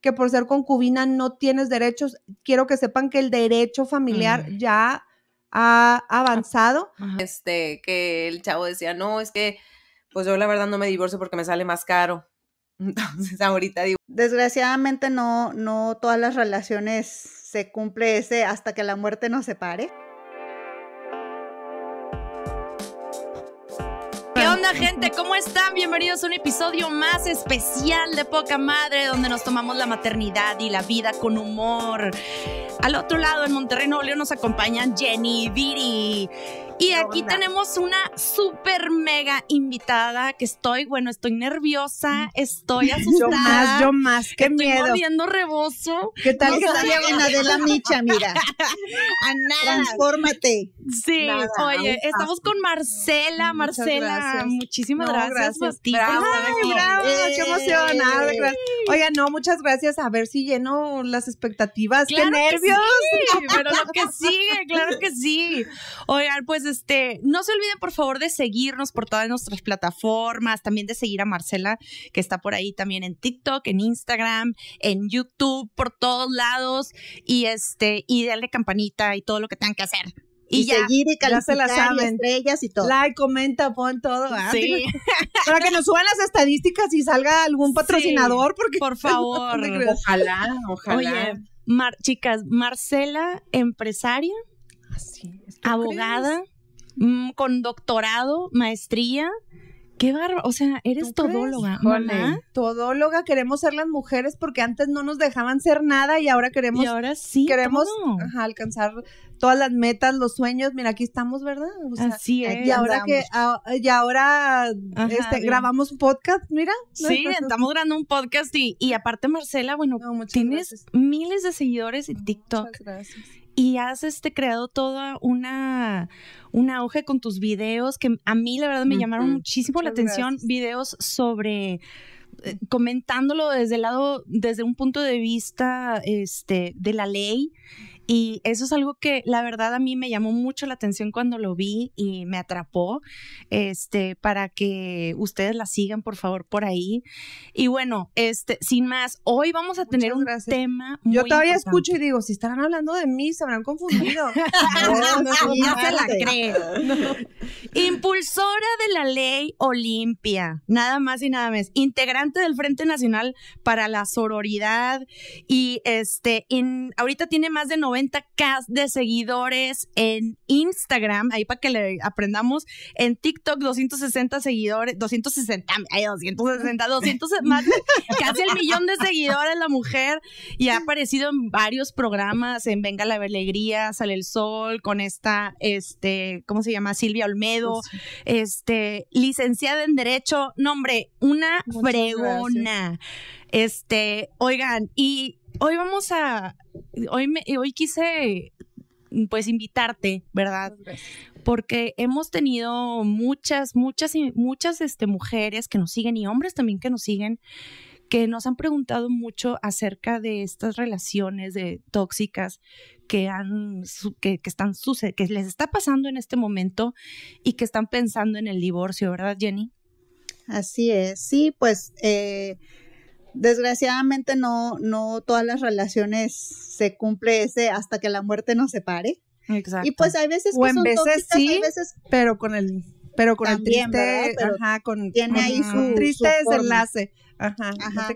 que por ser concubina no tienes derechos. Quiero que sepan que el derecho familiar ya ha avanzado. Este, que el chavo decía, no, es que pues yo la verdad no me divorcio porque me sale más caro. Entonces ahorita digo. Desgraciadamente no, no todas las relaciones se cumple ese hasta que la muerte nos separe. onda, gente? ¿Cómo están? Bienvenidos a un episodio más especial de Poca Madre, donde nos tomamos la maternidad y la vida con humor. Al otro lado, en Monterrey, Nuevo nos acompañan Jenny y Viri. Y aquí tenemos una super mega invitada que estoy, bueno, estoy nerviosa, estoy asustada. Yo más, yo más, qué miedo. Estoy moviendo rebozo. ¿Qué tal no que salió de Adela Micha, mira? A nada. Transfórmate. Sí, oye, estamos con Marcela, Marcela. Muchísimas gracias, gracias. Bravo, bravo, qué emocionada. Oiga, no, muchas gracias. A ver si lleno las expectativas. ¡Qué nervios! sí, pero lo que sigue, claro que sí. Oigan, pues este, no se olviden por favor de seguirnos por todas nuestras plataformas, también de seguir a Marcela, que está por ahí también en TikTok, en Instagram, en YouTube, por todos lados, y este, y darle campanita y todo lo que tengan que hacer. Y, ya, seguir y se la saben. Y estrellas y todo. Like, comenta, pon todo. Sí. Para que nos suban las estadísticas y salga algún patrocinador, porque por favor. ojalá, ojalá. Oye, chicas, Marcela, empresaria, Así ah, es, abogada, Mm, con doctorado, maestría. Qué barba, o sea, eres todóloga, mamá. Todóloga, queremos ser las mujeres porque antes no nos dejaban ser nada y ahora queremos. Queremos alcanzar todas las metas, los sueños. Mira, aquí estamos, ¿verdad? Así es. Ah, y ahora que, y ahora grabamos un podcast, mira. Sí, estamos grabando un podcast y, aparte, Marcela, bueno, tienes miles de seguidores en TikTok. gracias y has este, creado toda una, una hoja con tus videos que a mí la verdad me llamaron muchísimo la atención, videos sobre eh, comentándolo desde el lado, desde un punto de vista este, de la ley y eso es algo que la verdad a mí me llamó mucho la atención cuando lo vi y me atrapó. Este, para que ustedes la sigan, por favor, por ahí. Y bueno, este, sin más, hoy vamos a tener un tema muy Yo todavía escucho y digo, si estarán hablando de mí, se habrán confundido. no, la Impulsora de la ley Olimpia, nada más y nada menos. Integrante del Frente Nacional para la Sororidad y este, ahorita tiene más de 90 90 de seguidores en Instagram, ahí para que le aprendamos, en TikTok 260 seguidores, 260, 260, 200, más casi el millón de seguidores la mujer y ha aparecido en varios programas, en Venga la Alegría, Sale el Sol, con esta, este, ¿cómo se llama? Silvia Olmedo, pues este, licenciada en Derecho, nombre, una fregona. Este, oigan, y hoy vamos a, hoy, me, hoy quise pues invitarte, ¿verdad? Porque hemos tenido muchas, muchas, muchas este, mujeres que nos siguen y hombres también que nos siguen, que nos han preguntado mucho acerca de estas relaciones de tóxicas que han que, que están que les está pasando en este momento y que están pensando en el divorcio, ¿verdad, Jenny? Así es, sí, pues eh, Desgraciadamente no, no todas las relaciones se cumple ese hasta que la muerte nos separe. Exacto. Y pues hay veces que o en son veces sí, veces pero con el pero con el triste, ajá, con tiene triste desenlace. Ajá, ajá.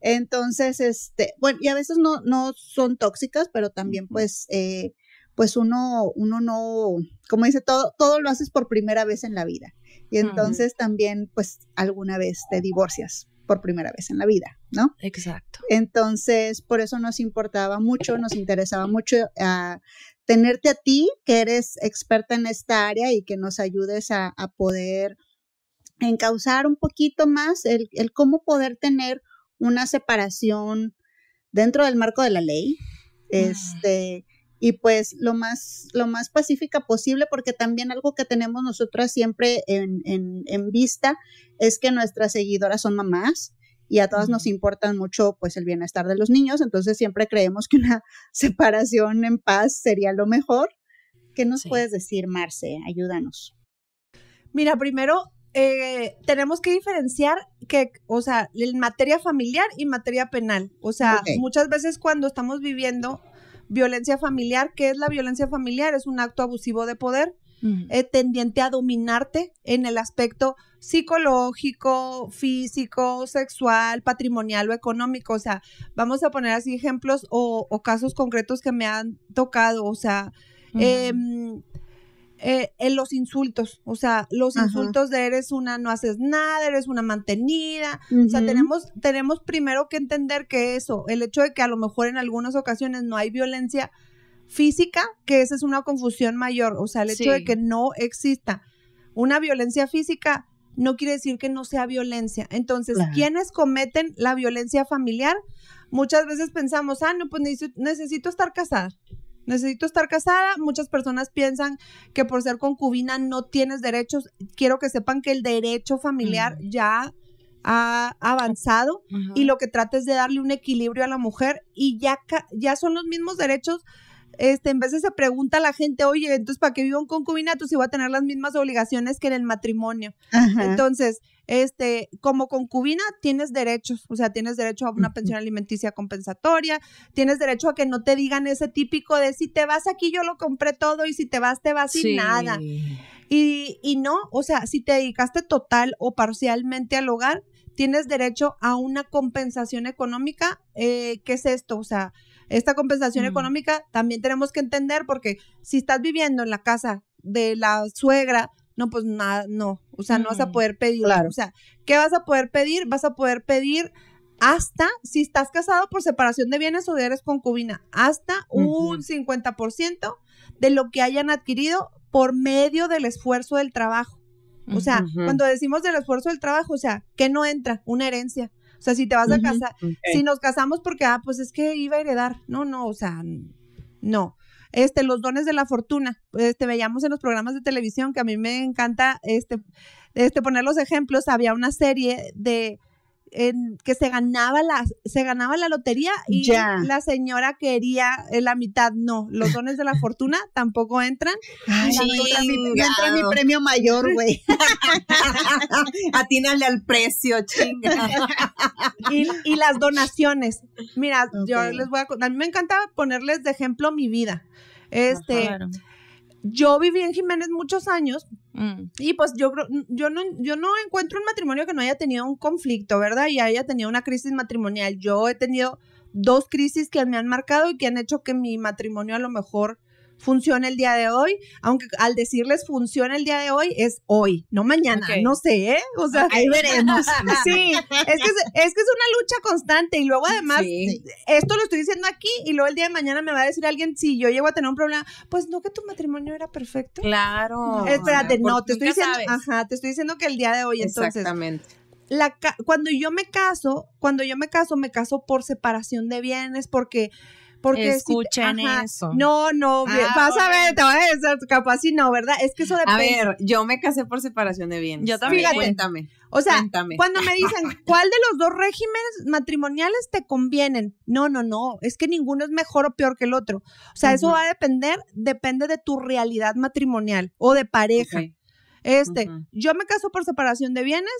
Entonces, este, bueno, y a veces no, no son tóxicas, pero también pues, eh, pues uno, uno no, como dice, todo, todo lo haces por primera vez en la vida. Y entonces también, pues, alguna vez te divorcias por primera vez en la vida, ¿no? Exacto. Entonces, por eso nos importaba mucho, nos interesaba mucho ah, tenerte a ti, que eres experta en esta área y que nos ayudes a, poder encauzar un poquito más el, cómo poder tener una separación dentro del marco de la ley, mm. este, y pues lo más, lo más pacífica posible, porque también algo que tenemos nosotras siempre en, vista es que nuestras seguidoras son mamás y a todas nos importa mucho pues el bienestar de los niños, entonces siempre creemos que una separación en paz sería lo mejor. ¿Qué nos puedes decir, Marce? Ayúdanos. Mira, primero eh, tenemos que diferenciar que, o sea, en materia familiar y materia penal. O sea, muchas veces cuando estamos viviendo Violencia familiar, ¿qué es la violencia familiar? Es un acto abusivo de poder eh, tendiente a dominarte en el aspecto psicológico, físico, sexual, patrimonial o económico. O sea, vamos a poner así ejemplos o, casos concretos que me han tocado. O sea, eh, en los insultos, o sea, los insultos de eres una, no haces nada, eres una mantenida, o sea, tenemos, tenemos primero que entender que eso, el hecho de que a lo mejor en algunas ocasiones no hay violencia física, que esa es una confusión mayor, o sea, el hecho de que no exista una violencia física no quiere decir que no sea violencia. Entonces, quienes cometen la violencia familiar? Muchas veces pensamos, ah, no, pues necesito estar casada. Necesito estar casada. Muchas personas piensan que por ser concubina no tienes derechos. Quiero que sepan que el derecho familiar ya ha avanzado y lo que trata es de darle un equilibrio a la mujer y ya, ya son los mismos derechos este, en veces se pregunta a la gente, oye, entonces para que viva un concubinato si va a tener las mismas obligaciones que en el matrimonio. Entonces, este, como concubina tienes derechos, o sea, tienes derecho a una pensión alimenticia compensatoria, tienes derecho a que no te digan ese típico de si te vas aquí yo lo compré todo y si te vas te vas sin nada. Y, no, o sea, si te dedicaste total o parcialmente al hogar, tienes derecho a una compensación económica, eh, ¿qué es esto? O sea, esta compensación mm. económica también tenemos que entender porque si estás viviendo en la casa de la suegra, no, pues nada, no, o sea, no vas a mm. poder pedir. Claro. O sea, ¿qué vas a poder pedir? Vas a poder pedir hasta, si estás casado por separación de bienes o eres concubina, hasta un 50% de lo que hayan adquirido por medio del esfuerzo del trabajo. O sea, cuando decimos del esfuerzo del trabajo, o sea, ¿qué no entra? Una herencia. O sea, si te vas a casar, si nos casamos porque, ah, pues es que iba a heredar. No, no, o sea, no. Este, los dones de la fortuna. Este, veíamos en los programas de televisión que a mí me encanta este, este poner los ejemplos. Había una serie de que se ganaba la, se ganaba la lotería y la señora quería eh, la mitad, no, los dones de la fortuna tampoco entran. Ay, entra, mi, mi, premio mayor, güey. Atínale al precio, chinga. y, las donaciones. Mira, yo les voy a a mí me encantaba ponerles de ejemplo mi vida. Este, yo viví en Jiménez muchos años mm. y pues yo yo no, yo no encuentro un matrimonio que no haya tenido un conflicto, ¿verdad? Y haya tenido una crisis matrimonial. Yo he tenido dos crisis que me han marcado y que han hecho que mi matrimonio a lo mejor funciona el día de hoy, aunque al decirles funciona el día de hoy es hoy, no mañana, no sé, ¿eh? O sea, ahí veremos. sí, es que es, una lucha constante y luego además esto lo estoy diciendo aquí y luego el día de mañana me va a decir alguien si yo llego a tener un problema, pues no que tu matrimonio era perfecto. Claro. Espérate, no, te estoy diciendo, ajá, te estoy diciendo que el día de hoy entonces Exactamente. cuando yo me caso, cuando yo me caso, me caso por separación de bienes porque porque escuchen eso. No, no, ah, vas a ver, te vas a decir, capaz y no, ¿verdad? Es que eso depende. A ver, yo me casé por separación de bienes. Yo también. cuéntame. O sea, cuando me dicen, ¿cuál de los dos regímenes matrimoniales te convienen? No, no, no, es que ninguno es mejor o peor que el otro. O sea, eso va a depender, depende de tu realidad matrimonial o de pareja. Este, yo me caso por separación de bienes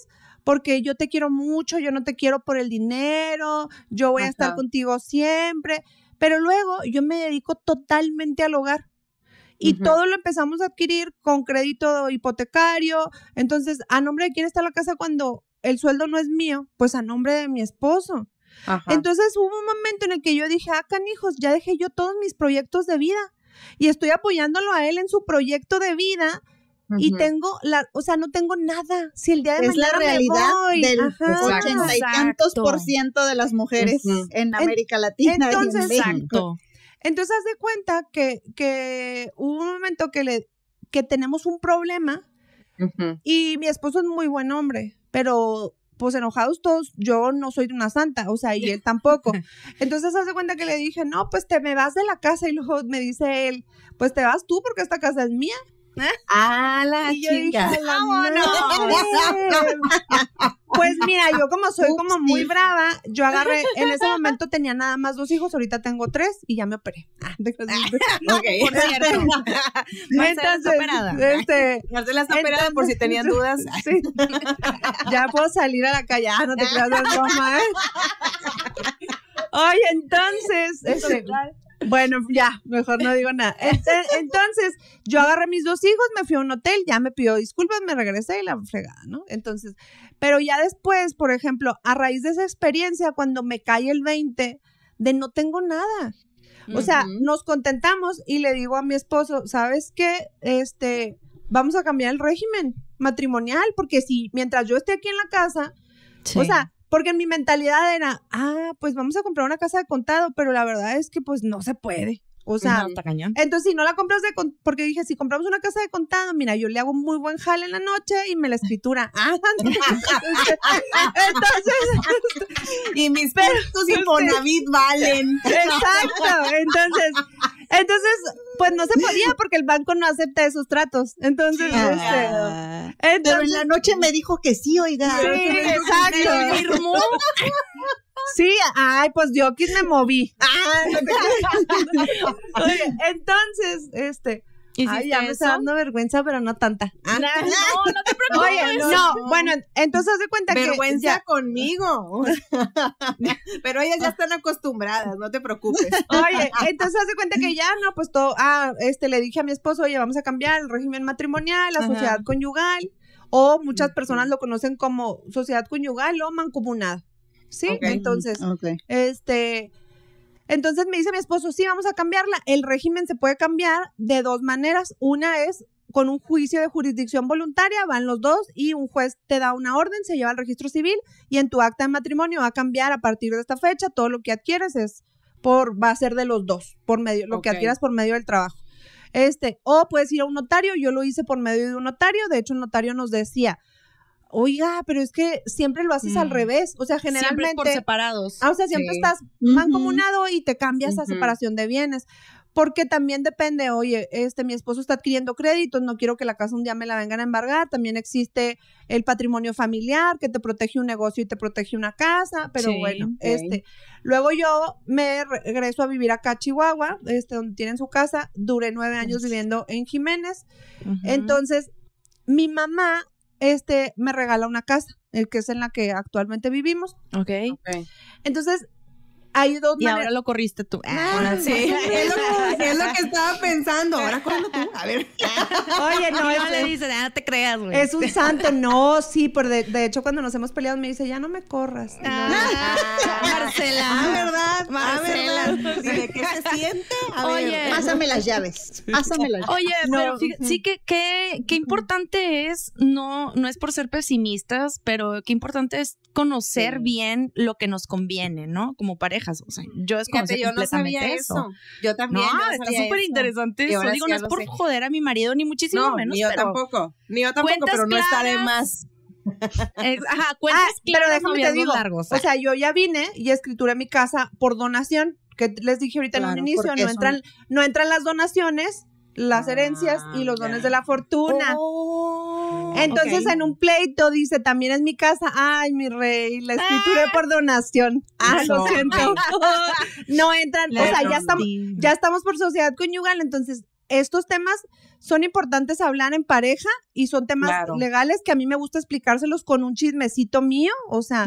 porque yo te quiero mucho, yo no te quiero por el dinero, yo voy a estar contigo siempre. Pero luego yo me dedico totalmente al hogar. Y todo lo empezamos a adquirir con crédito hipotecario. Entonces, ¿a nombre de quién está la casa cuando el sueldo no es mío? Pues a nombre de mi esposo. Entonces hubo un momento en el que yo dije, ah, canijos, ya dejé yo todos mis proyectos de vida y estoy apoyándolo a él en su proyecto de vida y tengo la, o sea, no tengo nada. Si el día de es la realidad del ochenta y tantos por ciento de las mujeres en América Latina entonces, Exacto. Entonces haz de cuenta que, que hubo un momento que le que tenemos un problema y mi esposo es muy buen hombre, pero pues enojados todos, yo no soy de una santa, o sea, y él tampoco. Entonces hace cuenta que le dije, no, pues te me vas de la casa y luego me dice él, pues te vas tú porque esta casa es mía. Ah, la pues mira, yo como soy como muy brava, yo agarré, en ese momento tenía nada más dos hijos, ahorita tengo tres y ya me operé. Ah, okay. Por cierto. está operada. Este, operada por si tenían dudas. ya puedo salir a la calle, ah, no te creas, Oye, ¿eh? entonces, este, bueno, ya, mejor no digo nada. Entonces, yo agarré a mis dos hijos, me fui a un hotel, ya me pidió disculpas, me regresé y la fregada, ¿no? Entonces, pero ya después, por ejemplo, a raíz de esa experiencia, cuando me cae el 20 de no tengo nada. O sea, nos contentamos y le digo a mi esposo, ¿sabes qué? Este, vamos a cambiar el régimen matrimonial, porque si mientras yo esté aquí en la casa, o sea, porque en mi mentalidad era, ah, pues vamos a comprar una casa de contado, pero la verdad es que pues no se puede. O sea, entonces si no la compras de contado, porque dije, si compramos una casa de contado, mira, yo le hago muy buen jale en la noche y me la escritura. Ah, entonces, y mis perros y ponavid valen. Exacto, entonces entonces, pues no se podía porque el banco no acepta esos tratos. Entonces, este, ah. pero en la noche me dijo que sí, oiga. Sí, exacto. Sí, ay, pues yo aquí me moví. Ah. entonces, este, Ay, ya me está dando vergüenza, pero no tanta. No, ah. no te preocupes. no, bueno, entonces de cuenta vergüenza que. Vergüenza conmigo. pero ellas ya están acostumbradas, no te preocupes. Oye, entonces haz de cuenta que ya, no, pues todo. Ah, este, le dije a mi esposo, oye, vamos a cambiar el régimen matrimonial, la sociedad conyugal, o muchas personas lo conocen como sociedad conyugal o mancomunada. ¿Sí? Entonces, este entonces me dice mi esposo, sí, vamos a cambiarla. El régimen se puede cambiar de dos maneras. Una es con un juicio de jurisdicción voluntaria, van los dos y un juez te da una orden, se lleva al registro civil y en tu acta de matrimonio va a cambiar a partir de esta fecha, todo lo que adquieres es por, va a ser de los dos, por medio, lo que adquieras por medio del trabajo. Este, o puedes ir a un notario, yo lo hice por medio de un notario, de hecho un notario nos decía, oiga, pero es que siempre lo haces al mm. revés, o sea, generalmente... Siempre por separados. Ah, o sea, siempre estás mancomunado y te cambias a separación de bienes. Porque también depende, oye, este, mi esposo está adquiriendo créditos, no quiero que la casa un día me la vengan a embargar. También existe el patrimonio familiar que te protege un negocio y te protege una casa, pero bueno, este. Luego yo me regreso a vivir acá a Chihuahua, este, donde tienen su casa. Duré nueve años viviendo en Jiménez. Entonces, mi mamá este me regala una casa, el eh, que es en la que actualmente vivimos. Ok. okay. Entonces, hay dos y ahora lo corriste tú. Ah, ah ahora sí. es, lo, que estaba pensando. Ahora córrelo tú. A ver. Oye, no. le dice, no ah, te creas, güey. Es un santo. No, sí, pero de, hecho, cuando nos hemos peleado, me dice, ya no me corras. Ah, Marcela. ¿verdad? Marcela. ¿Y de qué se siente? A Oye. Ver, pásame las llaves. Pásame las llaves. Oye, pero sí que qué, qué importante es, no, no es por ser pesimistas, pero qué importante es conocer bien lo que nos conviene, ¿no? Como pareja o sea, yo desconocía yo completamente no sabía eso. Yo también. No, está súper interesante eso. Digo, no es por joder a mi marido, ni muchísimo menos. Ni yo tampoco. Ni yo tampoco, pero no está de más. Ajá, cuentas ah, pero déjame te digo, o, sea. yo ya vine y escrituré mi casa por donación, que les dije ahorita en un inicio, no entran, no entran las donaciones, las herencias y los dones ah, de la fortuna. Oh. Entonces en un pleito dice, también es mi casa, ay, mi rey, la escritura ah. por donación. Ah, lo siento. no entran, o sea, ya estamos, ya estamos por sociedad conyugal, entonces estos temas son importantes hablar en pareja y son temas legales que a mí me gusta explicárselos con un chismecito mío, o sea,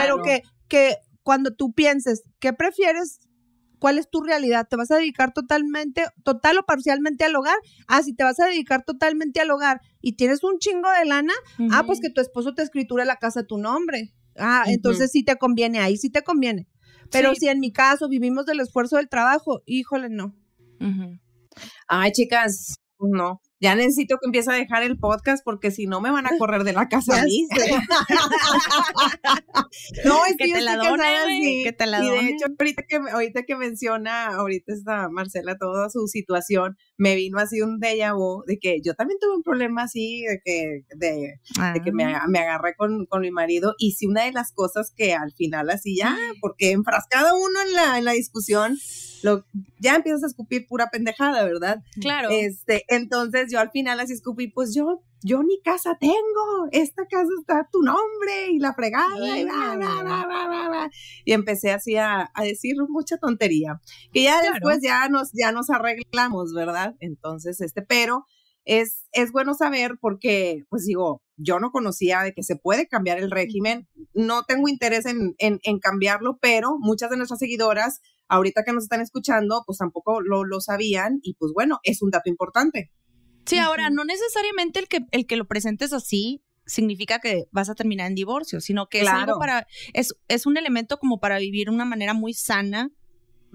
pero que, que cuando tú pienses, ¿qué prefieres ¿Cuál es tu realidad? ¿Te vas a dedicar totalmente, total o parcialmente al hogar? Ah, si te vas a dedicar totalmente al hogar y tienes un chingo de lana, ah, pues que tu esposo te escritura la casa a tu nombre. Ah, entonces sí te conviene, ahí sí te conviene. Pero si en mi caso vivimos del esfuerzo del trabajo, híjole, no. Ay, chicas, no ya necesito que empiece a dejar el podcast porque si no me van a correr de la casa a no, es que, te la doy Que de hecho, ahorita que, ahorita que menciona, ahorita está Marcela toda su situación, me vino así un déjà vu de que yo también tuve un problema así, de que, de, que ah. me, agarré con, con, mi marido. Y si una de las cosas que al final así ya, porque enfrascado uno en la, en la discusión, lo, ya empiezas a escupir pura pendejada, ¿verdad? Claro. Este, entonces yo al final así escupí, pues yo yo ni casa tengo, esta casa está a tu nombre y la fregada y, bla, y empecé así a, a, decir mucha tontería, que ya después ya nos, ya nos arreglamos, ¿verdad? Entonces, este, pero es, es bueno saber porque, pues digo, yo no conocía de que se puede cambiar el régimen, no tengo interés en, en, cambiarlo, pero muchas de nuestras seguidoras, ahorita que nos están escuchando, pues tampoco lo, lo sabían y pues bueno, es un dato importante. Sí, ahora, no necesariamente el que, el que lo presentes así significa que vas a terminar en divorcio, sino que es algo para, es, es, un elemento como para vivir una manera muy sana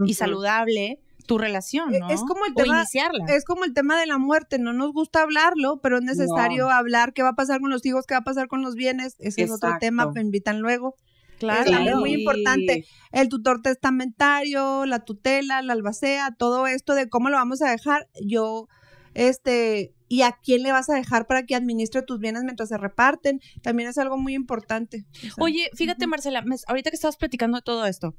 y saludable tu relación, e, ¿no? Es como el tema, Es como el tema de la muerte, no nos gusta hablarlo, pero es necesario hablar qué va a pasar con los hijos, qué va a pasar con los bienes, ese es otro tema, me invitan luego. Claro. Es muy importante. El tutor testamentario, la tutela, la albacea, todo esto de cómo lo vamos a dejar. Yo este, y a quién le vas a dejar para que administre tus bienes mientras se reparten, también es algo muy importante. Oye, fíjate Marcela, ahorita que estabas platicando de todo esto,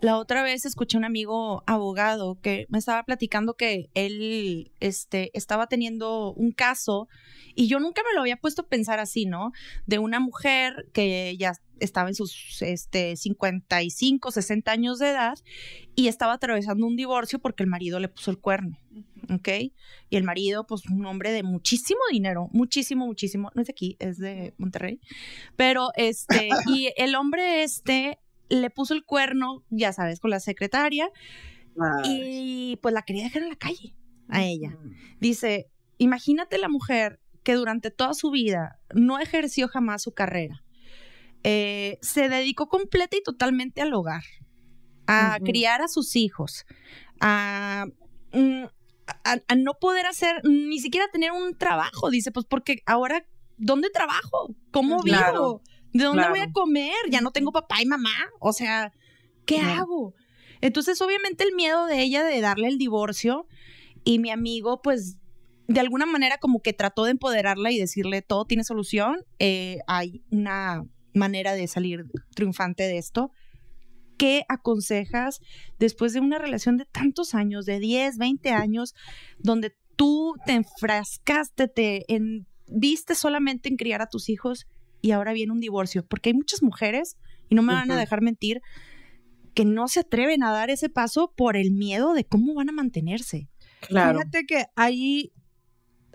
la otra vez escuché a un amigo abogado que me estaba platicando que él este, estaba teniendo un caso y yo nunca me lo había puesto a pensar así, ¿no? De una mujer que ya estaba en sus este, 55, 60 años de edad y estaba atravesando un divorcio porque el marido le puso el cuerno. ¿Ok? Y el marido, pues un hombre de muchísimo dinero, muchísimo, muchísimo, no es de aquí, es de Monterrey, pero este, y el hombre este le puso el cuerno, ya sabes, con la secretaria y pues la quería dejar en la calle a ella. Dice, imagínate la mujer que durante toda su vida no ejerció jamás su carrera eh, se dedicó completa y totalmente al hogar, a criar a sus hijos, mm, a, no poder hacer, ni siquiera tener un trabajo. Dice, pues porque ahora, ¿dónde trabajo? ¿Cómo vivo? ¿De dónde voy a comer? Ya no tengo papá y mamá. O sea, ¿qué hago? Entonces, obviamente el miedo de ella de darle el divorcio y mi amigo, pues, de alguna manera como que trató de empoderarla y decirle, todo tiene solución, eh, hay una manera de salir triunfante de esto. ¿Qué aconsejas después de una relación de tantos años, de 10, 20 años, donde tú te enfrascaste, te en, viste solamente en criar a tus hijos y ahora viene un divorcio? Porque hay muchas mujeres, y no me van a dejar mentir, que no se atreven a dar ese paso por el miedo de cómo van a mantenerse. Claro. Fíjate que ahí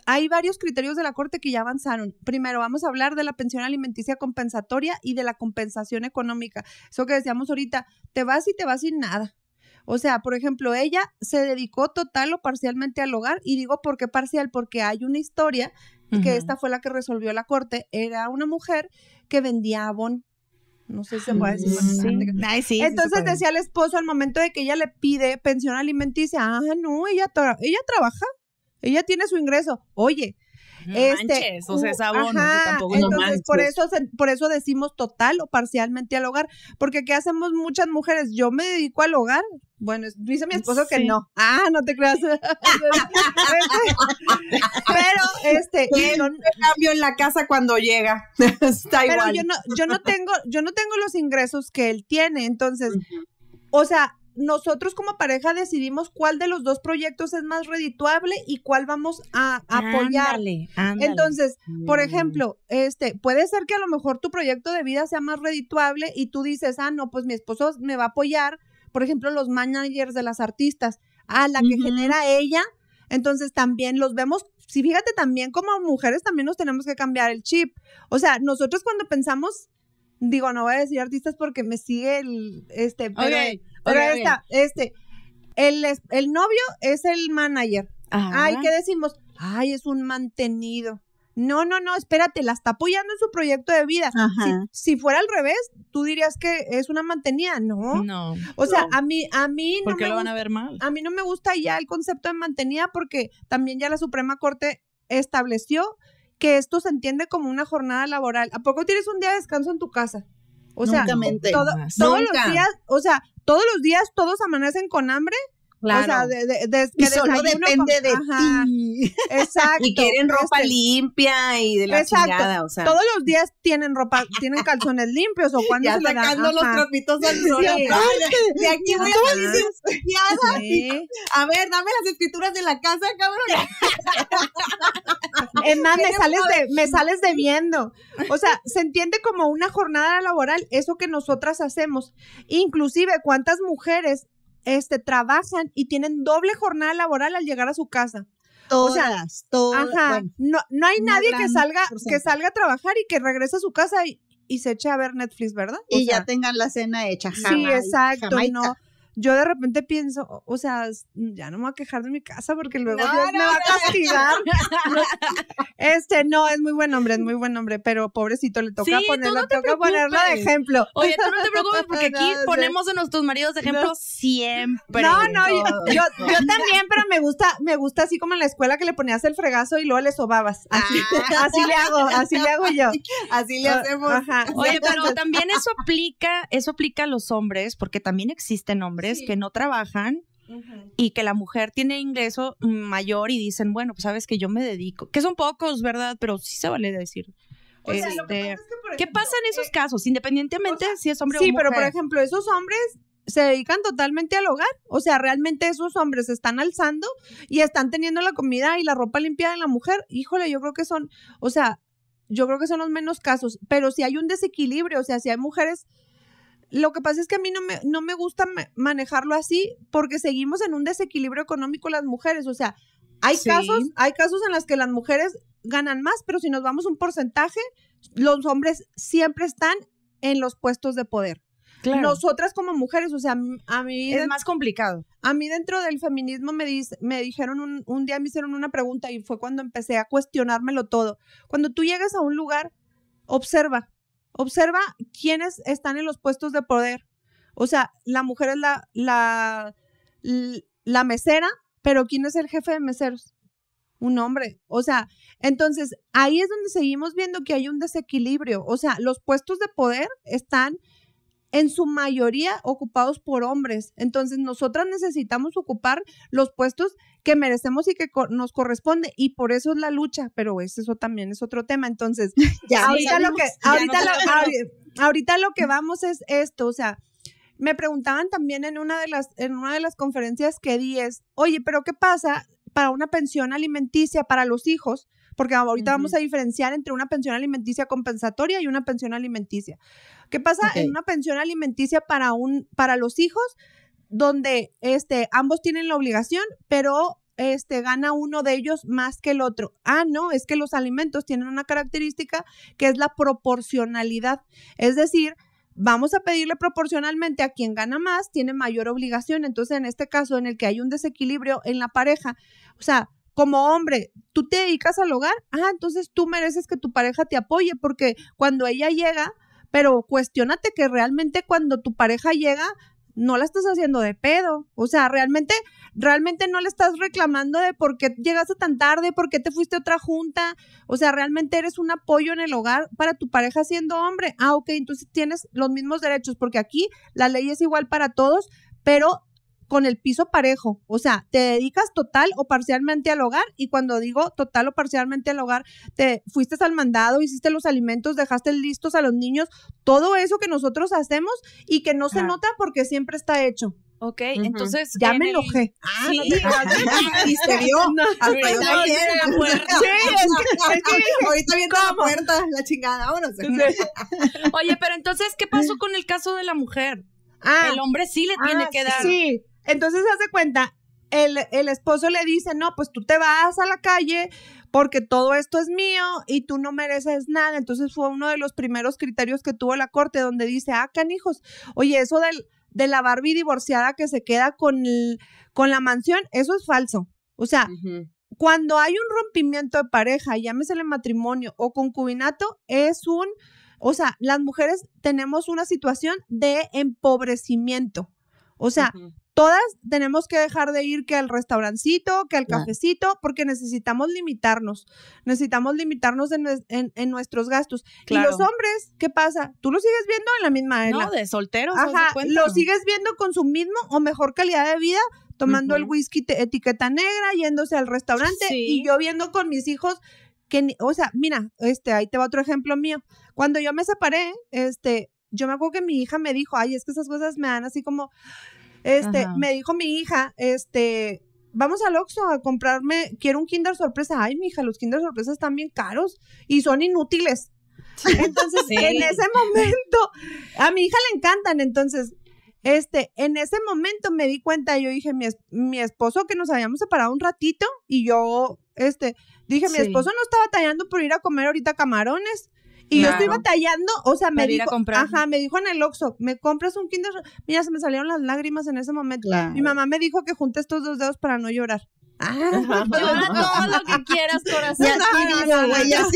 hay varios criterios de la Corte que ya avanzaron. Primero, vamos a hablar de la pensión alimenticia compensatoria y de la compensación económica. Eso que decíamos ahorita, te vas y te vas sin nada. O sea, por ejemplo, ella se dedicó total o parcialmente al hogar y digo por qué parcial, porque hay una historia que esta fue la que resolvió la corte, era una mujer que vendía abon. No sé si se puede decir. Entonces decía el esposo al momento de que ella le pide pensión alimenticia, ah, no, ella, ella trabaja, ella tiene su ingreso. Oye, este, o sea, es uh, entonces por eso por eso decimos total o parcialmente al hogar, porque qué hacemos muchas mujeres, yo me dedico al hogar. Bueno, dice mi esposo que no. Ah, no te creas. pero este, yo cambio en la casa cuando llega. pero yo no yo no tengo yo no tengo los ingresos que él tiene, entonces o sea, nosotros como pareja decidimos cuál de los dos proyectos es más redituable y cuál vamos a apoyar. Entonces, por mm. ejemplo, este, puede ser que a lo mejor tu proyecto de vida sea más redituable y tú dices, ah, no, pues mi esposo me va a apoyar, por ejemplo, los managers de las artistas, a ah, la que genera ella. Entonces también los vemos, si sí, fíjate también como mujeres también nos tenemos que cambiar el chip. O sea, nosotros cuando pensamos digo, no voy a decir artistas porque me sigue el, este, pero, Ahora está, este, el, el novio es el manager. Ajá. Ay, ¿qué decimos? Ay, es un mantenido. No, no, no, espérate, la está apoyando en su proyecto de vida. Si, fuera al revés, tú dirías que es una mantenida, ¿no? No. O sea, a mí, a mí no. me lo van a ver mal? A mí no me gusta ya el concepto de mantenida porque también ya la Suprema Corte estableció que esto se entiende como una jornada laboral. ¿A poco tienes un día de descanso en tu casa? O sea, todos los días, o sea, todos los días todos amanecen con hambre o sea, de, de, que solo depende de ti. Exacto. Y quieren ropa este limpia y de la Exacto. o sea. Todos los días tienen ropa, tienen calzones limpios o cuando ya sacando los trapitos al aquí voy a salir A ver, dame las escrituras de la casa, cabrón. Es me sales, de, me sales debiendo. O sea, se entiende como una jornada laboral, eso que nosotras hacemos. Inclusive, ¿cuántas mujeres este, trabajan y tienen doble jornada laboral al llegar a su casa. Todas, todas. Ajá. no, no hay nadie que salga, que salga a trabajar y que regrese a su casa y, se eche a ver Netflix, ¿verdad? y ya tengan la cena hecha. sí, exacto. No, yo de repente pienso, o sea, ya no me voy a quejar de mi casa porque luego Dios me va a castigar. este, no, es muy buen hombre, es muy buen hombre, pero pobrecito le toca sí, ponerlo, toca ponerlo de ejemplo. Oye, tú no te preocupes porque aquí ponemos a nuestros maridos de ejemplo siempre. No, no, yo, yo, también, pero me gusta, me gusta así como en la escuela que le ponías el fregazo y luego le sobabas. Así, ah. así le hago, así le hago yo. Así le hacemos. Oye, pero también eso aplica, eso aplica a los hombres, porque también existen hombres que no trabajan y que la mujer tiene ingreso mayor y dicen, bueno, pues sabes que yo me dedico, que son pocos, ¿verdad? Pero sí se vale decir. ¿Qué pasa en esos eh, casos? Independientemente si es hombre o mujer. Sí, pero por ejemplo, esos hombres se dedican totalmente al hogar. O sea, realmente esos hombres se están alzando y están teniendo la comida y la ropa limpia en la mujer. Híjole, yo creo que son, o sea, yo creo que son los menos casos, pero si hay un desequilibrio, o sea, si hay mujeres lo que pasa es que a mí no me, no me gusta manejarlo así porque seguimos en un desequilibrio económico las mujeres. O sea, hay, casos, hay casos en los que las mujeres ganan más, pero si nos vamos un porcentaje, los hombres siempre están en los puestos de poder. Nosotras como mujeres, o sea, a mí... Es más complicado. A mí dentro del feminismo me, me dijeron, un, un día me hicieron una pregunta y fue cuando empecé a cuestionármelo todo. Cuando tú llegas a un lugar, observa, Observa quiénes están en los puestos de poder. O sea, la mujer es la, la, la mesera, pero ¿quién es el jefe de meseros? Un hombre. O sea, entonces ahí es donde seguimos viendo que hay un desequilibrio. O sea, los puestos de poder están en su mayoría ocupados por hombres. Entonces, nosotras necesitamos ocupar los puestos que merecemos y que nos corresponde y por eso es la lucha, pero eso, también es otro tema. Entonces, ahorita, lo que, vamos es esto, o sea, me preguntaban también en una de las en una de las conferencias que di es, "Oye, pero ¿qué pasa para una pensión alimenticia para los hijos?" Porque ahorita vamos a diferenciar entre una pensión alimenticia compensatoria y una pensión alimenticia. ¿Qué pasa en una pensión alimenticia para un, para los hijos? Donde este, ambos tienen la obligación, pero este, gana uno de ellos más que el otro. Ah, no, es que los alimentos tienen una característica que es la proporcionalidad. Es decir, vamos a pedirle proporcionalmente a quien gana más, tiene mayor obligación. Entonces, en este caso, en el que hay un desequilibrio en la pareja, o sea, como hombre, tú te dedicas al hogar, ah, entonces tú mereces que tu pareja te apoye porque cuando ella llega, pero cuestionate que realmente cuando tu pareja llega, no la estás haciendo de pedo. O sea, realmente, realmente no le estás reclamando de por qué llegaste tan tarde, por qué te fuiste a otra junta. O sea, realmente eres un apoyo en el hogar para tu pareja siendo hombre. Ah, ok, entonces tienes los mismos derechos, porque aquí la ley es igual para todos, pero con el piso parejo. O sea, te dedicas total o parcialmente al hogar y cuando digo total o parcialmente al hogar, te fuiste al mandado, hiciste los alimentos, dejaste listos a los niños, todo eso que nosotros hacemos y que no se nota porque siempre está hecho. Ok, entonces. Ya me enojé. El... Ah, sí, no y se vio. Hasta Ahorita viendo la puerta, la chingada. Vámonos. oye, pero entonces, ¿qué pasó con el caso de la mujer? Ah, el hombre sí le tiene ah, que dar. Sí, entonces, hace cuenta, el, esposo le dice, no, pues tú te vas a la calle porque todo esto es mío y tú no mereces nada. Entonces fue uno de los primeros criterios que tuvo la corte donde dice, ah, canijos, oye, eso del, de la Barbie divorciada que se queda con, con la mansión, eso es falso. O sea, cuando hay un rompimiento de pareja, llámesele matrimonio o concubinato, es un, o sea, las mujeres tenemos una situación de empobrecimiento. O sea, todas tenemos que dejar de ir que al restaurancito, que al cafecito, porque necesitamos limitarnos, necesitamos limitarnos en, nuestros gastos. Y los hombres, ¿qué pasa? Tú lo sigues viendo en la misma era. No, de solteros. Ajá, lo sigues viendo con su mismo o mejor calidad de vida, tomando el whisky etiqueta negra, yéndose al restaurante y yo viendo con mis hijos que, o sea, mira, este, ahí te va otro ejemplo mío. Cuando yo me separé, este, yo me acuerdo que mi hija me dijo, ay, es que esas cosas me dan así como, este, me dijo mi hija, este, vamos al Oxxo a comprarme, quiero un Kinder sorpresa. Ay, hija, los Kinder sorpresas están bien caros y son inútiles. Entonces, en ese momento, a mi hija le encantan, entonces este, en ese momento me di cuenta, yo dije, mi, mi esposo que nos habíamos separado un ratito y yo, este, dije, mi esposo no está batallando por ir a comer ahorita camarones. Y yo estoy batallando, o sea, me dijo, ajá, me dijo en el Oxxo, me compras un Kinder, mira, se me salieron las lágrimas en ese momento. Mi mamá me dijo que junté estos dos dedos para no llorar. Ah, todo lo que quieras, corazón. Ya sí vivo, güey, ya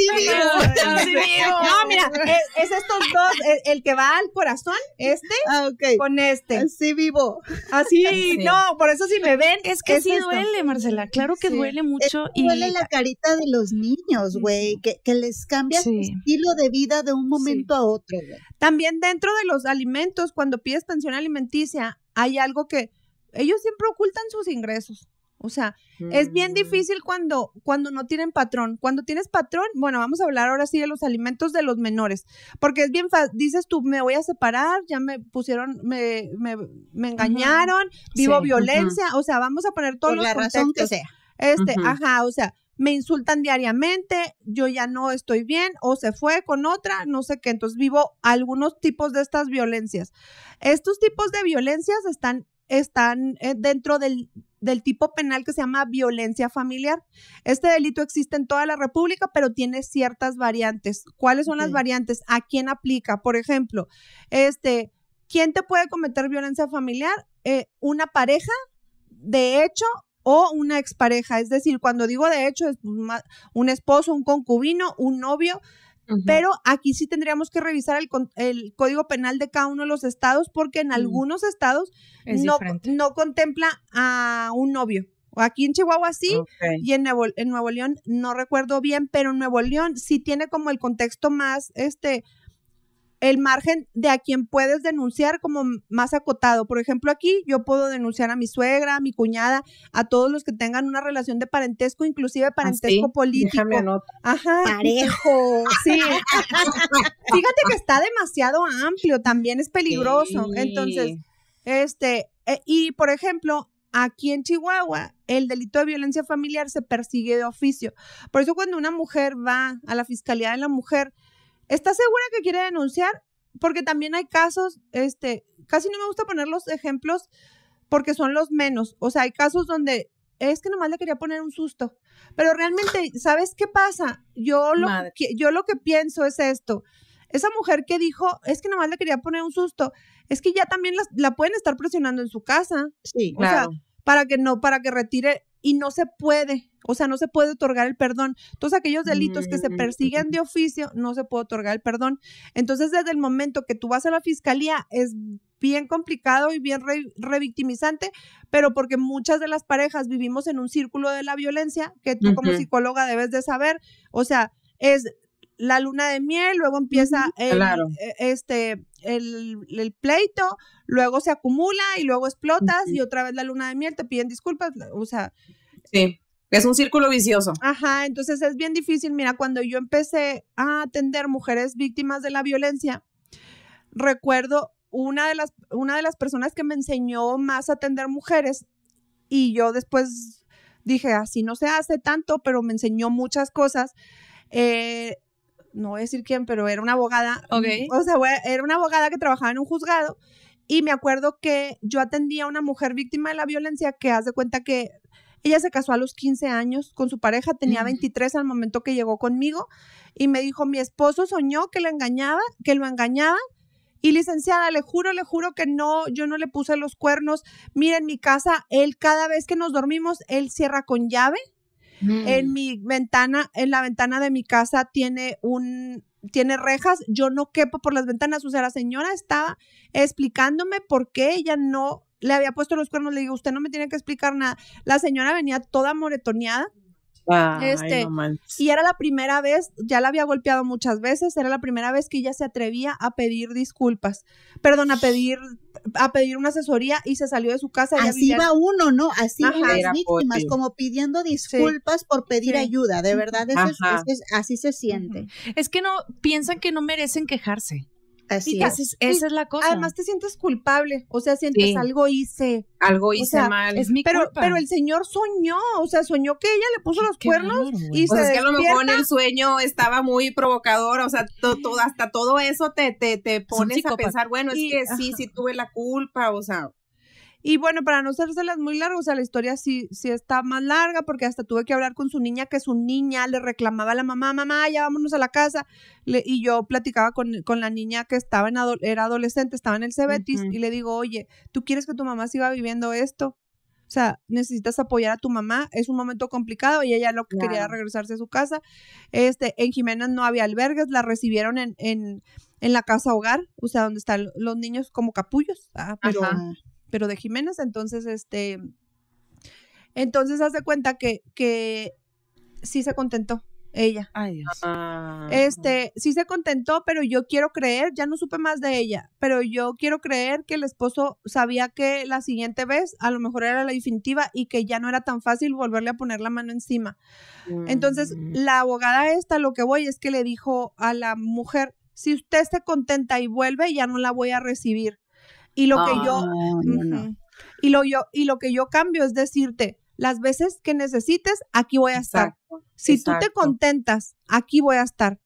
sí vivo. No, mira, es, estos dos, el, que va al corazón, este, ah, con este. así ah, vivo. Así, no, por eso si me ven. Es que sí duele, Marcela, claro que duele mucho. y... Duele la carita de los niños, güey, que, les cambia su estilo de vida de un momento a otro. También dentro de los alimentos, cuando pides pensión alimenticia, hay algo que ellos siempre ocultan sus ingresos. O sea, es bien mm. difícil cuando, cuando no tienen patrón. Cuando tienes patrón, bueno, vamos a hablar ahora sí de los alimentos de los menores, porque es bien fácil, dices tú, me voy a separar, ya me pusieron, me, me, engañaron, vivo violencia, o sea, vamos a poner todos los la contextos. razón que sea. Este, ajá, o sea, me insultan diariamente, yo ya no estoy bien o se fue con otra, no sé qué. Entonces vivo algunos tipos de estas violencias. Estos tipos de violencias están, están eh, dentro del del tipo penal que se llama violencia familiar. Este delito existe en toda la República, pero tiene ciertas variantes. ¿Cuáles son las variantes? ¿A quién aplica? Por ejemplo, este, ¿quién te puede cometer violencia familiar? Eh, una pareja, de hecho, o una expareja. Es decir, cuando digo de hecho, es un esposo, un concubino, un novio. Pero aquí sí tendríamos que revisar el, el, código penal de cada uno de los estados porque en algunos estados no, contempla a un novio. Aquí en Chihuahua sí y en Nuevo, en Nuevo León no recuerdo bien, pero en Nuevo León sí tiene como el contexto más este el margen de a quien puedes denunciar como más acotado. Por ejemplo, aquí yo puedo denunciar a mi suegra, a mi cuñada, a todos los que tengan una relación de parentesco, inclusive ah, parentesco político. Déjame Ajá. Parejo. Sí. Fíjate que está demasiado amplio, también es peligroso. Entonces, este, eh, y por ejemplo, aquí en Chihuahua, el delito de violencia familiar se persigue de oficio. Por eso cuando una mujer va a la Fiscalía de la Mujer, ¿Estás segura que quiere denunciar? Porque también hay casos, este, casi no me gusta poner los ejemplos porque son los menos. O sea, hay casos donde es que nomás le quería poner un susto. Pero realmente, ¿sabes qué pasa? Yo lo, que, yo lo que pienso es esto. Esa mujer que dijo, es que nomás le quería poner un susto, es que ya también la, pueden estar presionando en su casa. Sí, claro. para que no, para que retire y no se puede, o sea, no se puede otorgar el perdón. Todos aquellos delitos que se mm, persiguen de oficio, no se puede otorgar el perdón. Entonces, desde el momento que tú vas a la fiscalía, es bien complicado y bien revictimizante, pero porque muchas de las parejas vivimos en un círculo de la violencia que tú como psicóloga debes de saber, o sea, es la luna de miel, luego empieza el, eh, este, el, pleito, luego se acumula y luego explotas y otra vez la luna de miel, te piden disculpas, o sea... Sí, es un círculo vicioso. Ajá, entonces es bien difícil. Mira, cuando yo empecé a atender mujeres víctimas de la violencia, recuerdo una de las, una de las personas que me enseñó más a atender mujeres y yo después dije, así no se hace tanto, pero me enseñó muchas cosas. Eh, no voy a decir quién, pero era una abogada. O sea, era una abogada que trabajaba en un juzgado. Y me acuerdo que yo atendía a una mujer víctima de la violencia que de cuenta que ella se casó a los 15 años con su pareja, tenía 23 al momento que llegó conmigo y me dijo, mi esposo soñó que la engañaba, que lo engañaba. Y licenciada, le juro, le juro que no, yo no le puse los cuernos. Mira, en mi casa, él cada vez que nos dormimos, él cierra con llave en mm. mi ventana, en la ventana de mi casa tiene un tiene rejas, yo no quepo por las ventanas, o sea, la señora estaba explicándome por qué ella no le había puesto los cuernos, le digo, usted no me tiene que explicar nada. La señora venía toda moretoneada este, y era la primera vez, ya la había golpeado muchas veces, era la primera vez que ella se atrevía a pedir disculpas, perdón, a pedir, a pedir una asesoría y se salió de su casa. Así iba uno, ¿no? Así Ajá, las víctimas, como pidiendo disculpas por pedir ayuda, de verdad, es, así se siente. Es que no, piensan que no merecen quejarse. Esa, es, la cosa. Además te sientes culpable, o sea, sientes algo hice. Algo hice mal. Es mi pero, culpa. pero el señor soñó, o sea, soñó que ella le puso los cuernos y es que a lo mejor en el sueño estaba muy provocador, o sea, hasta todo eso te, te, te pones a pensar, bueno, es que sí, sí tuve la culpa, o sea. Y bueno, para no hacérselas muy largas, o sea, la historia sí, sí está más larga porque hasta tuve que hablar con su niña, que su niña le reclamaba a la mamá, mamá, ya vámonos a la casa. y yo platicaba con, la niña que estaba en era adolescente, estaba en el Cebetis, y le digo, oye, ¿tú quieres que tu mamá siga viviendo esto? O sea, necesitas apoyar a tu mamá, es un momento complicado y ella lo quería regresarse a su casa. Este, en Jiménez no había albergues, la recibieron en, en, en la casa hogar, o sea, donde están los niños como capullos, ah, pero pero de Jiménez, entonces, este, entonces hace cuenta que, que sí se contentó ella. Ay, Dios. Ah. Este, sí se contentó, pero yo quiero creer, ya no supe más de ella, pero yo quiero creer que el esposo sabía que la siguiente vez a lo mejor era la definitiva y que ya no era tan fácil volverle a poner la mano encima. Entonces, mm. la abogada esta, lo que voy es que le dijo a la mujer, si usted se contenta y vuelve, ya no la voy a recibir. Y lo que yo... Ah, y lo, yo, y lo que yo cambio es decirte, las veces que necesites, aquí voy a estar. si tú te contentas, aquí voy a estar.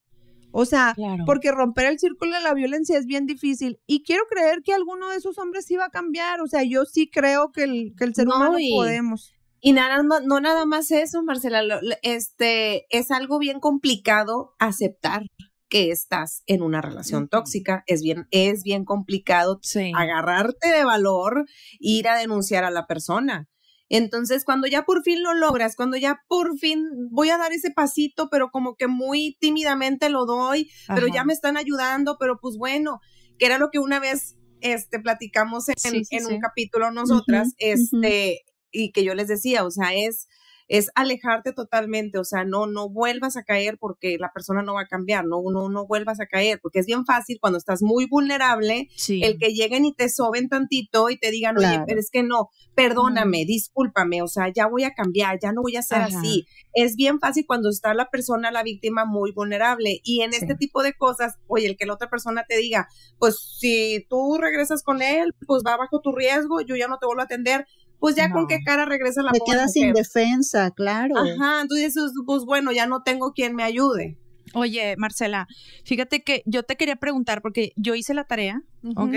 O sea, porque romper el círculo de la violencia es bien difícil. Y quiero creer que alguno de esos hombres iba a cambiar. O sea, yo sí creo que el, ser humano podemos. Y nada, no, no, nada más eso, Marcela. Este, es algo bien complicado aceptar que estás en una relación tóxica. Es bien, es bien complicado agarrarte de valor, ir a denunciar a la persona. Entonces, cuando ya por fin lo logras, cuando ya por fin voy a dar ese pasito, pero como que muy tímidamente lo doy, pero ya me están ayudando, pero pues bueno, que era lo que una vez este, platicamos en, un capítulo nosotras, este, y que yo les decía, o sea, es es alejarte totalmente, o sea, no, no vuelvas a caer porque la persona no va a cambiar, no, no, no vuelvas a caer, porque es bien fácil cuando estás muy vulnerable, el que lleguen y te soben tantito y te digan, oye, pero es que no, perdóname, discúlpame, o sea, ya voy a cambiar, ya no voy a ser así. Es bien fácil cuando está la persona, la víctima, muy vulnerable. Y en este tipo de cosas, oye, el que la otra persona te diga, pues si tú regresas con él, pues va bajo tu riesgo, yo ya no te vuelvo a atender pues ya con qué cara regresa la Te quedas sin defensa, claro. Ajá, entonces pues bueno, ya no tengo quien me ayude. Oye, Marcela, fíjate que yo te quería preguntar, porque yo hice la tarea, ¿ok?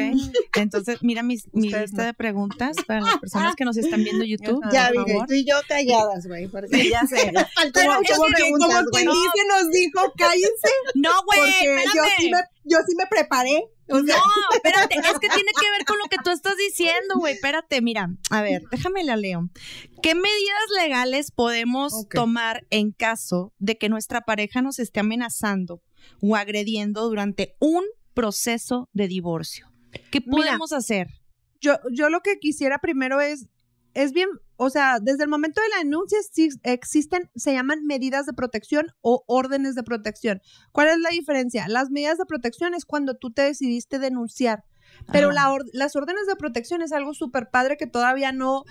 Entonces, mira mi, lista de preguntas para las personas que nos están viendo YouTube. Ya, vi, tú y yo calladas, güey. porque ya sé. Faltaron muchas preguntas, Como quien dice, nos dijo, cállense. No, güey, yo, sí me, yo sí me preparé. no, espérate, es que tiene que ver con lo que tú estás diciendo, güey. Espérate, mira, a ver, déjame la leo. ¿Qué medidas legales podemos tomar en caso de que nuestra pareja nos esté amenazando o agrediendo durante un proceso de divorcio? ¿Qué podemos hacer? Yo, yo lo que quisiera primero es es bien, o sea, desde el momento de la denuncia existen, se llaman medidas de protección o órdenes de protección. ¿Cuál es la diferencia? Las medidas de protección es cuando tú te decidiste denunciar, pero las órdenes de protección es algo súper padre que todavía no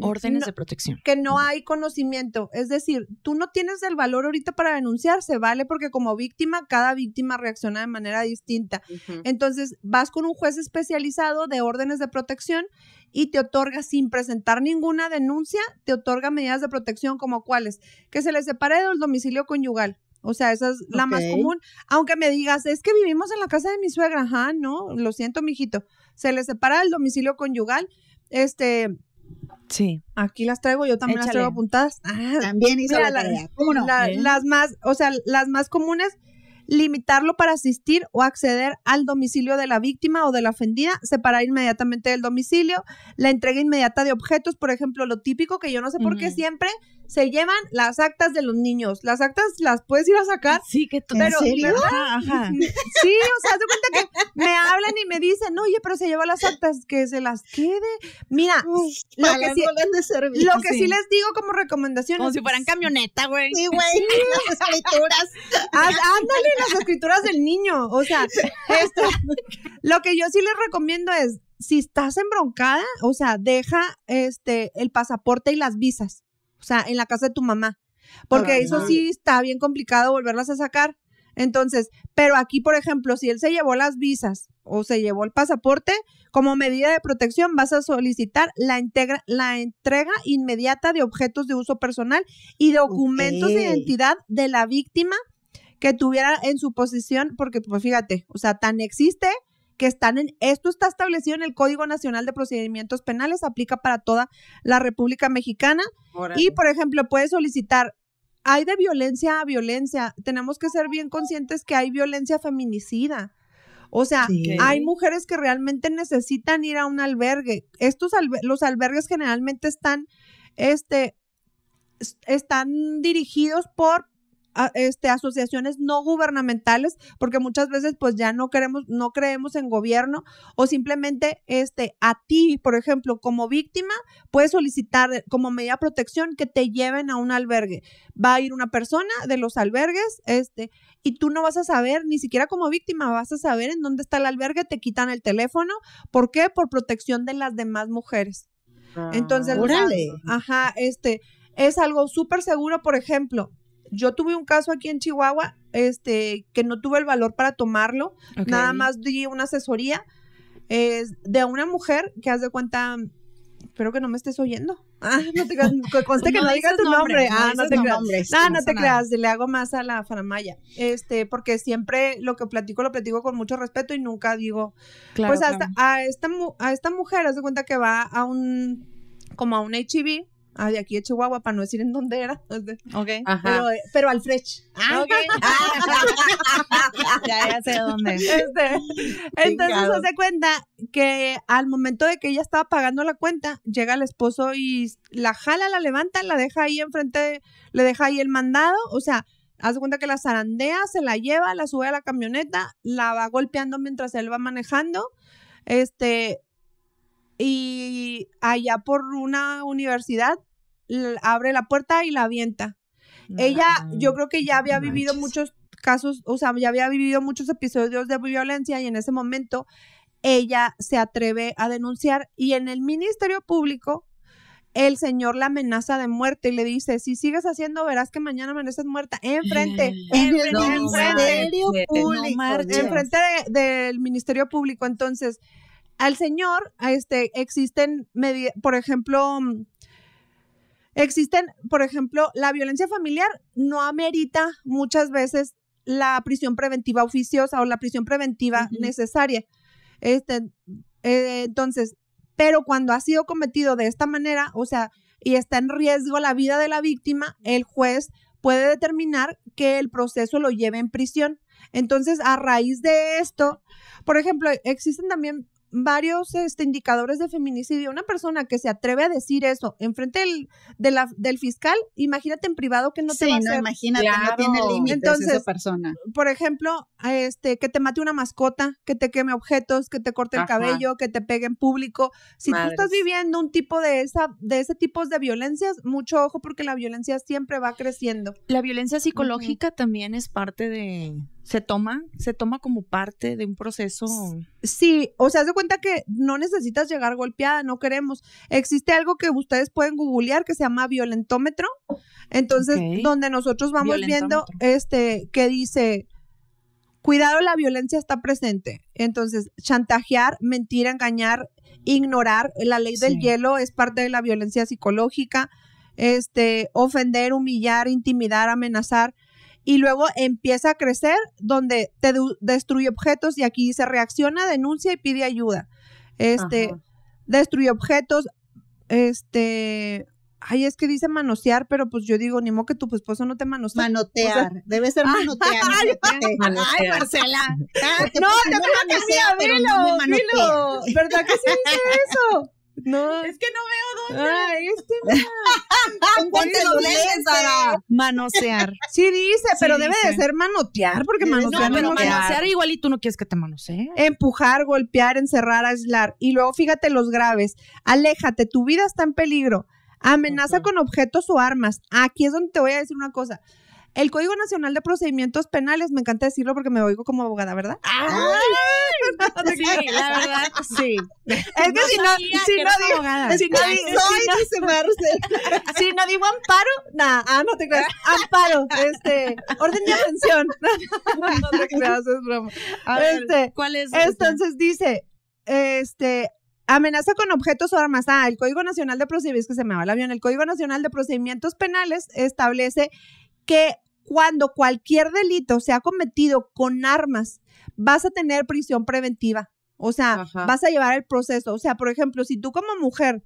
órdenes de protección. Que no hay conocimiento. Es decir, tú no tienes el valor ahorita para denunciar, vale porque como víctima, cada víctima reacciona de manera distinta. Entonces, vas con un juez especializado de órdenes de protección y te otorga sin presentar ninguna denuncia, te otorga medidas de protección como cuáles, que se le separe del domicilio conyugal. O sea, esa es la más común. Aunque me digas, es que vivimos en la casa de mi suegra, ajá, no, lo siento, mijito. Se le separa del domicilio conyugal, este, Sí. Aquí las traigo, yo también las traigo apuntadas. Ah, también hizo la Las más, o sea, las más comunes, limitarlo para asistir o acceder al domicilio de la víctima o de la ofendida, separar inmediatamente del domicilio, la entrega inmediata de objetos, por ejemplo, lo típico que yo no sé por qué siempre se llevan las actas de los niños. Las actas las puedes ir a sacar. Sí, que tú. te ¿verdad? Sí, o sea, cuenta que me hablan y me dicen, oye, pero se lleva las actas, que se las quede. Mira, lo, que sí, les digo como recomendación. Como si fueran camioneta, güey. Sí, güey. Las escrituras. ándale las escrituras del niño. O sea, esto. Lo que yo sí les recomiendo es, si estás embroncada, o sea, deja este el pasaporte y las visas. O sea, en la casa de tu mamá. Porque eso sí está bien complicado volverlas a sacar. Entonces, pero aquí, por ejemplo, si él se llevó las visas o se llevó el pasaporte, como medida de protección vas a solicitar la, entrega inmediata de objetos de uso personal y documentos de identidad de la víctima que tuviera en su posición, porque pues fíjate, o sea, tan existe que están en, esto está establecido en el Código Nacional de Procedimientos Penales, aplica para toda la República Mexicana. Y, por ejemplo, puede solicitar, hay de violencia a violencia, tenemos que ser bien conscientes que hay violencia feminicida. O sea, hay mujeres que realmente necesitan ir a un albergue. Estos los albergues generalmente están, este, están dirigidos por este, asociaciones no gubernamentales, porque muchas veces pues ya no queremos, no creemos en gobierno, o simplemente este, a ti, por ejemplo, como víctima, puedes solicitar eh, como medida protección que te lleven a un albergue. Va a ir una persona de los albergues, este, y tú no vas a saber, ni siquiera como víctima, vas a saber en dónde está el albergue, te quitan el teléfono. ¿Por qué? Por protección de las demás mujeres. Ah, Entonces, ajá, este, es algo súper seguro, por ejemplo, yo tuve un caso aquí en Chihuahua, este, que no tuve el valor para tomarlo, nada más di una asesoría de una mujer que haz de cuenta, espero que no me estés oyendo. Ah, no te creas, conste que no, digas tu nombre. Ah, no, te creas. no, te creas, le hago más a la faramaya. Este, porque siempre lo que platico, lo platico con mucho respeto y nunca digo. pues hasta a esta a esta mujer, haz de cuenta que va a un como a un HIV Ah, de aquí de Chihuahua, para no decir en dónde era. Pero, al frech. ya, sé dónde. Este, entonces hace cuenta que al momento de que ella estaba pagando la cuenta, llega el esposo y la jala, la levanta, la deja ahí enfrente, le deja ahí el mandado. O sea, hace cuenta que la zarandea, se la lleva, la sube a la camioneta, la va golpeando mientras él va manejando. Este, y allá por una universidad abre la puerta y la avienta. Ella, yo creo que ya había vivido muchos casos, o sea, ya había vivido muchos episodios de violencia y en ese momento ella se atreve a denunciar y en el Ministerio Público el señor la amenaza de muerte y le dice, si sigues haciendo, verás que mañana amaneces muerta. Enfrente, mm. enfrente, del Ministerio Público. Entonces, al señor, este, existen, por ejemplo, existen, por ejemplo, la violencia familiar no amerita muchas veces la prisión preventiva oficiosa o la prisión preventiva necesaria. Este, eh, entonces, pero cuando ha sido cometido de esta manera, o sea, y está en riesgo la vida de la víctima, el juez puede determinar que el proceso lo lleve en prisión. Entonces, a raíz de esto, por ejemplo, existen también varios este, indicadores de feminicidio. Una persona que se atreve a decir eso enfrente del, del fiscal, imagínate en privado que no te va a hacer. imagínate, no tiene límites esa persona. Por ejemplo, este, que te mate una mascota, que te queme objetos, que te corte el cabello, que te pegue en público. Si tú estás viviendo un tipo de esa, de ese tipo de violencias, mucho ojo porque la violencia siempre va creciendo. La violencia psicológica también es parte de, ¿Se toma? ¿Se toma como parte de un proceso? Sí, o sea, hace cuenta que no necesitas llegar golpeada, no queremos. Existe algo que ustedes pueden googlear que se llama violentómetro. Entonces, donde nosotros vamos viendo este que dice cuidado, la violencia está presente. Entonces, chantajear, mentir, engañar, ignorar, la ley del hielo es parte de la violencia psicológica. Este, ofender, humillar, intimidar, amenazar y luego empieza a crecer donde te destruye objetos y aquí se reacciona, denuncia y pide ayuda. Este, destruye objetos, este, ay, es que dice manosear, pero pues yo digo, ni modo que tu esposo no te manosee. Manotear, debe ser manotear. Ay, Marcela. no, te no, que manosea, pero no ¿Verdad que se dice eso? No. Es que no veo dónde. Ay, este ¿cuánto lo Manosear. Sí dice, pero debe de ser manotear, porque manosear no, manosear igual y tú no quieres que te manosee. Empujar, golpear, encerrar, aislar. Y luego fíjate los graves. Aléjate, tu vida está en peligro. Amenaza con objetos o armas. Aquí es donde te voy a decir una cosa. El Código Nacional de Procedimientos Penales, me encanta decirlo porque me oigo como abogada, ¿verdad? ¡Ay! Sí, la verdad, sí. Es que si no, si no digo Si no digo, soy, si no digo amparo, nada, ah, no te creas. Amparo, este, orden de atención. no te creas, es broma. A ver, este, ¿cuál es? Entonces dice, este, Amenaza con objetos o armas. Ah, el Código Nacional de Procedimientos, que se me va el avión, el Código Nacional de Procedimientos Penales establece que cuando cualquier delito sea cometido con armas, vas a tener prisión preventiva. O sea, vas a llevar el proceso. O sea, por ejemplo, si tú como mujer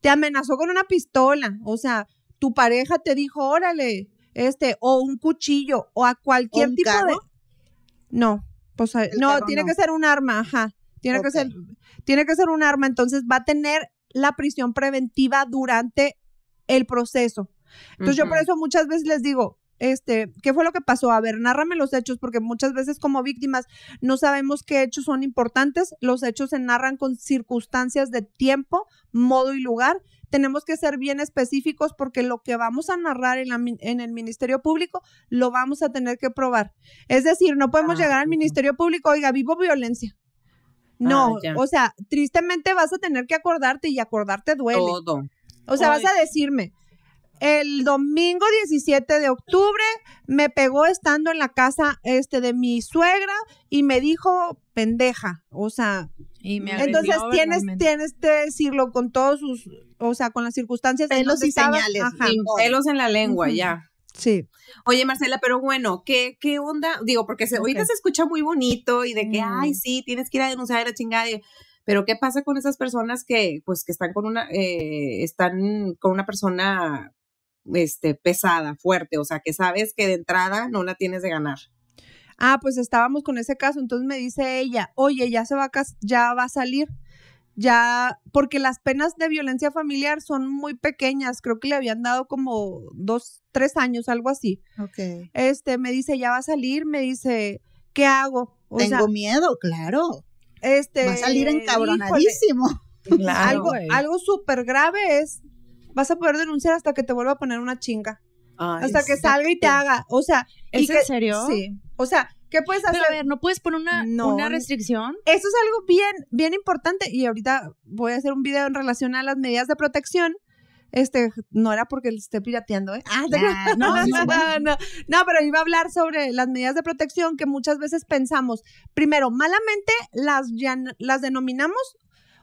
te amenazó con una pistola, o sea, tu pareja te dijo, órale, este, o un cuchillo, o a cualquier tipo de. No, pues eh, no, tiene que ser un arma, ajá. Tiene que ser, tiene que ser un arma. Entonces va a tener la prisión preventiva durante el proceso. Entonces yo por eso muchas veces les digo, este, ¿qué fue lo que pasó? A ver, nárrame los hechos, porque muchas veces como víctimas no sabemos qué hechos son importantes. Los hechos se narran con circunstancias de tiempo, modo y lugar. Tenemos que ser bien específicos porque lo que vamos a narrar en, el Ministerio Público lo vamos a tener que probar. Es decir, no podemos ah, llegar al Ministerio Público, oiga, vivo violencia. No, ah, o sea, tristemente vas a tener que acordarte y acordarte duele. Todo. O sea, vas a decirme, el domingo 17 de octubre me pegó estando en la casa este, de mi suegra y me dijo pendeja, o sea, y me entonces tienes que decirlo con todos sus, o sea, con las circunstancias pelos y señales, ajá, pelos en la lengua ya. Sí. Oye, Marcela, pero bueno, ¿qué, onda? Digo, porque se, ahorita se escucha muy bonito y de que, ay, mm. sí, tienes que ir a denunciar a la chingada. pero ¿qué pasa con esas personas que, pues, que están con una, eh, están con una persona este, pesada, fuerte, o sea, que sabes que de entrada no la tienes de ganar. Ah, pues estábamos con ese caso, entonces me dice ella, oye, ya se va a, ya va a salir, ya, porque las penas de violencia familiar son muy pequeñas, creo que le habían dado como dos, tres años, algo así. Ok. Este, me dice, ya va a salir, me dice, ¿qué hago? Tengo miedo, claro. Este, va a salir encabronadísimo. algo, algo súper grave es vas a poder denunciar hasta que te vuelva a poner una chinga. Ah, hasta que salga y te haga. O sea, ¿es en serio? Sí. O sea, ¿qué puedes hacer? a ver, ¿no puedes poner una, restricción? Eso es algo bien, bien importante. Y ahorita voy a hacer un video en relación a las medidas de protección. Este, no era porque les esté pirateando, ¿eh? Ah, no, no, no, no, pero iba a hablar sobre las medidas de protección que muchas veces pensamos. Primero, malamente las, las denominamos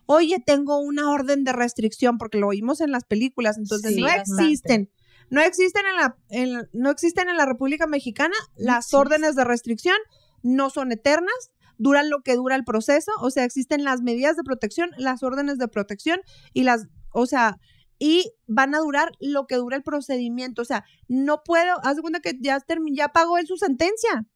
oye, tengo una orden de restricción, porque lo oímos en las películas, entonces no existen. No existen en la, no existen en la República Mexicana las órdenes de restricción, no son eternas, duran lo que dura el proceso, o sea, existen las medidas de protección, las órdenes de protección y las, o sea, y van a durar lo que dura el procedimiento, o sea, no puedo, haz de cuenta que ya, ya pagó él su sentencia,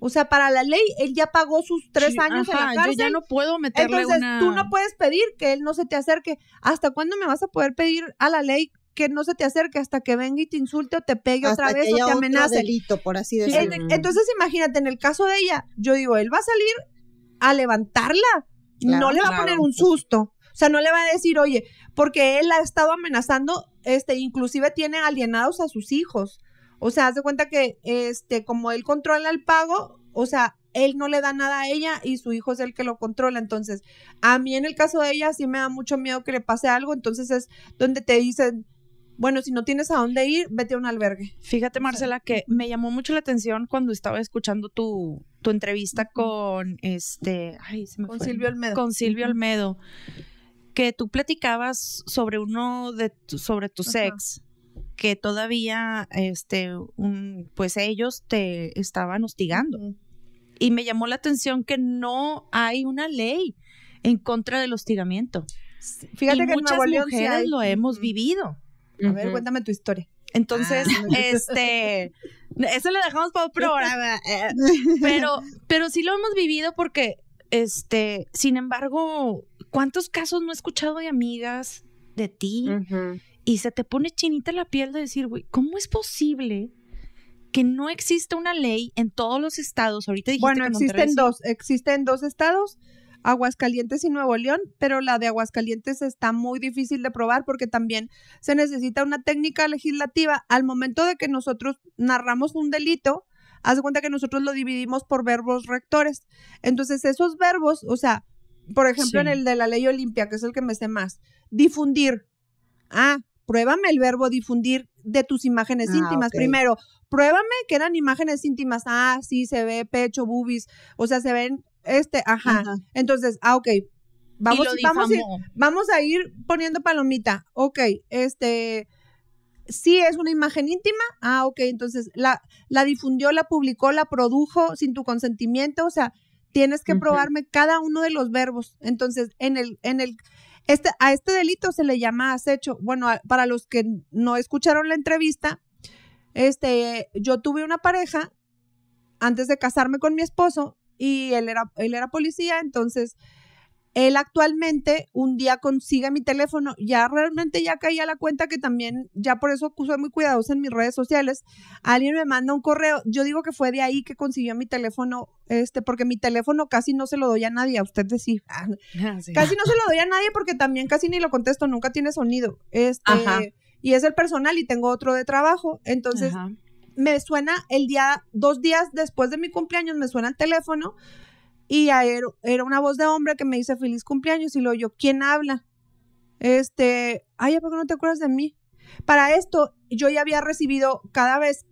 o sea, para la ley, él ya pagó sus tres años en la cárcel. Yo ya no puedo meterle Entonces, tú no puedes pedir que él no se te acerque. ¿Hasta cuándo me vas a poder pedir a la ley que no se te acerque hasta que venga y te insulte o te pegue otra vez o te amenace? delito, por así decirlo. Entonces, imagínate, en el caso de ella, yo digo, él va a salir a levantarla. no le va a poner un susto. O sea, no le va a decir, oye, porque él ha estado amenazando, este, inclusive tiene alienados a sus hijos. O sea, hace cuenta que este, como él controla el pago, o sea, él no le da nada a ella y su hijo es el que lo controla. Entonces, a mí en el caso de ella sí me da mucho miedo que le pase algo. Entonces es donde te dicen, bueno, si no tienes a dónde ir, vete a un albergue. Fíjate, Marcela, que me llamó mucho la atención cuando estaba escuchando tu, tu entrevista con este. Silvio Con Silvio Que tú platicabas sobre uno de tu, sobre tu que todavía, este, un, pues ellos te estaban hostigando. Y me llamó la atención que no hay una ley en contra del hostigamiento. Fíjate que muchas mujeres lo hemos vivido. A ver, cuéntame tu historia. Entonces, ah, este, eso lo dejamos para otro programa. Pero, pero sí lo hemos vivido porque, este, sin embargo, ¿cuántos casos no he escuchado de amigas de ti? Ajá y se te pone chinita la piel de decir, güey, ¿cómo es posible que no exista una ley en todos los estados? Ahorita dijiste Bueno, existen dos, existen dos estados, Aguascalientes y Nuevo León, pero la de Aguascalientes está muy difícil de probar porque también se necesita una técnica legislativa. Al momento de que nosotros narramos un delito, haz cuenta que nosotros lo dividimos por verbos rectores. Entonces, esos verbos, o sea, por ejemplo, en el de la ley Olimpia, que es el que me sé más, difundir. Ah, pruébame el verbo difundir de tus imágenes ah, íntimas. Primero, pruébame que eran imágenes íntimas. Ah, sí, se ve pecho, boobies, o sea, se ven este, ajá. Entonces, ah, ok. Vamos, vamos, a ir, poniendo palomita. Ok, este, sí es una imagen íntima. Ah, ok, entonces la, la difundió, la publicó, la produjo sin tu consentimiento. O sea, tienes que probarme cada uno de los verbos. Entonces, en el, en el, este, a este delito se le llama acecho. Bueno, para los que no escucharon la entrevista, este, yo tuve una pareja antes de casarme con mi esposo y él era, él era policía, entonces él actualmente un día consigue mi teléfono, ya realmente ya caí a la cuenta que también, ya por eso soy muy cuidadoso en mis redes sociales, alguien me manda un correo, yo digo que fue de ahí que consiguió mi teléfono, este, porque mi teléfono casi no se lo doy a nadie, a usted ah, ah, sí. Casi no se lo doy a nadie porque también casi ni lo contesto, nunca tiene sonido. Este, Y es el personal y tengo otro de trabajo, entonces... me suena el día, dos días después de mi cumpleaños, me suena el teléfono y er, era una voz de hombre que me dice feliz cumpleaños y lo yo, ¿quién habla? Este, ay, ¿por qué no te acuerdas de mí? Para esto yo ya había recibido cada vez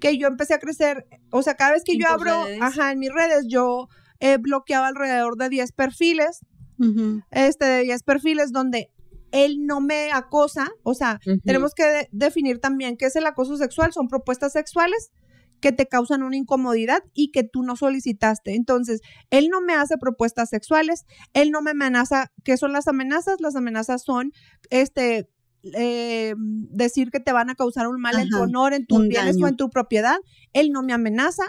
que yo empecé a crecer, o sea, cada vez que yo abro, ajá, en mis redes, yo he eh, bloqueado alrededor de 10 perfiles, este, de 10 perfiles donde él no me acosa, o sea, tenemos que definir también qué es el acoso sexual, son propuestas sexuales que te causan una incomodidad y que tú no solicitaste. Entonces, él no me hace propuestas sexuales, él no me amenaza. ¿Qué son las amenazas? Las amenazas son, este, eh, decir que te van a causar un mal en tu honor, en tus bienes o en tu propiedad. Él no me amenaza,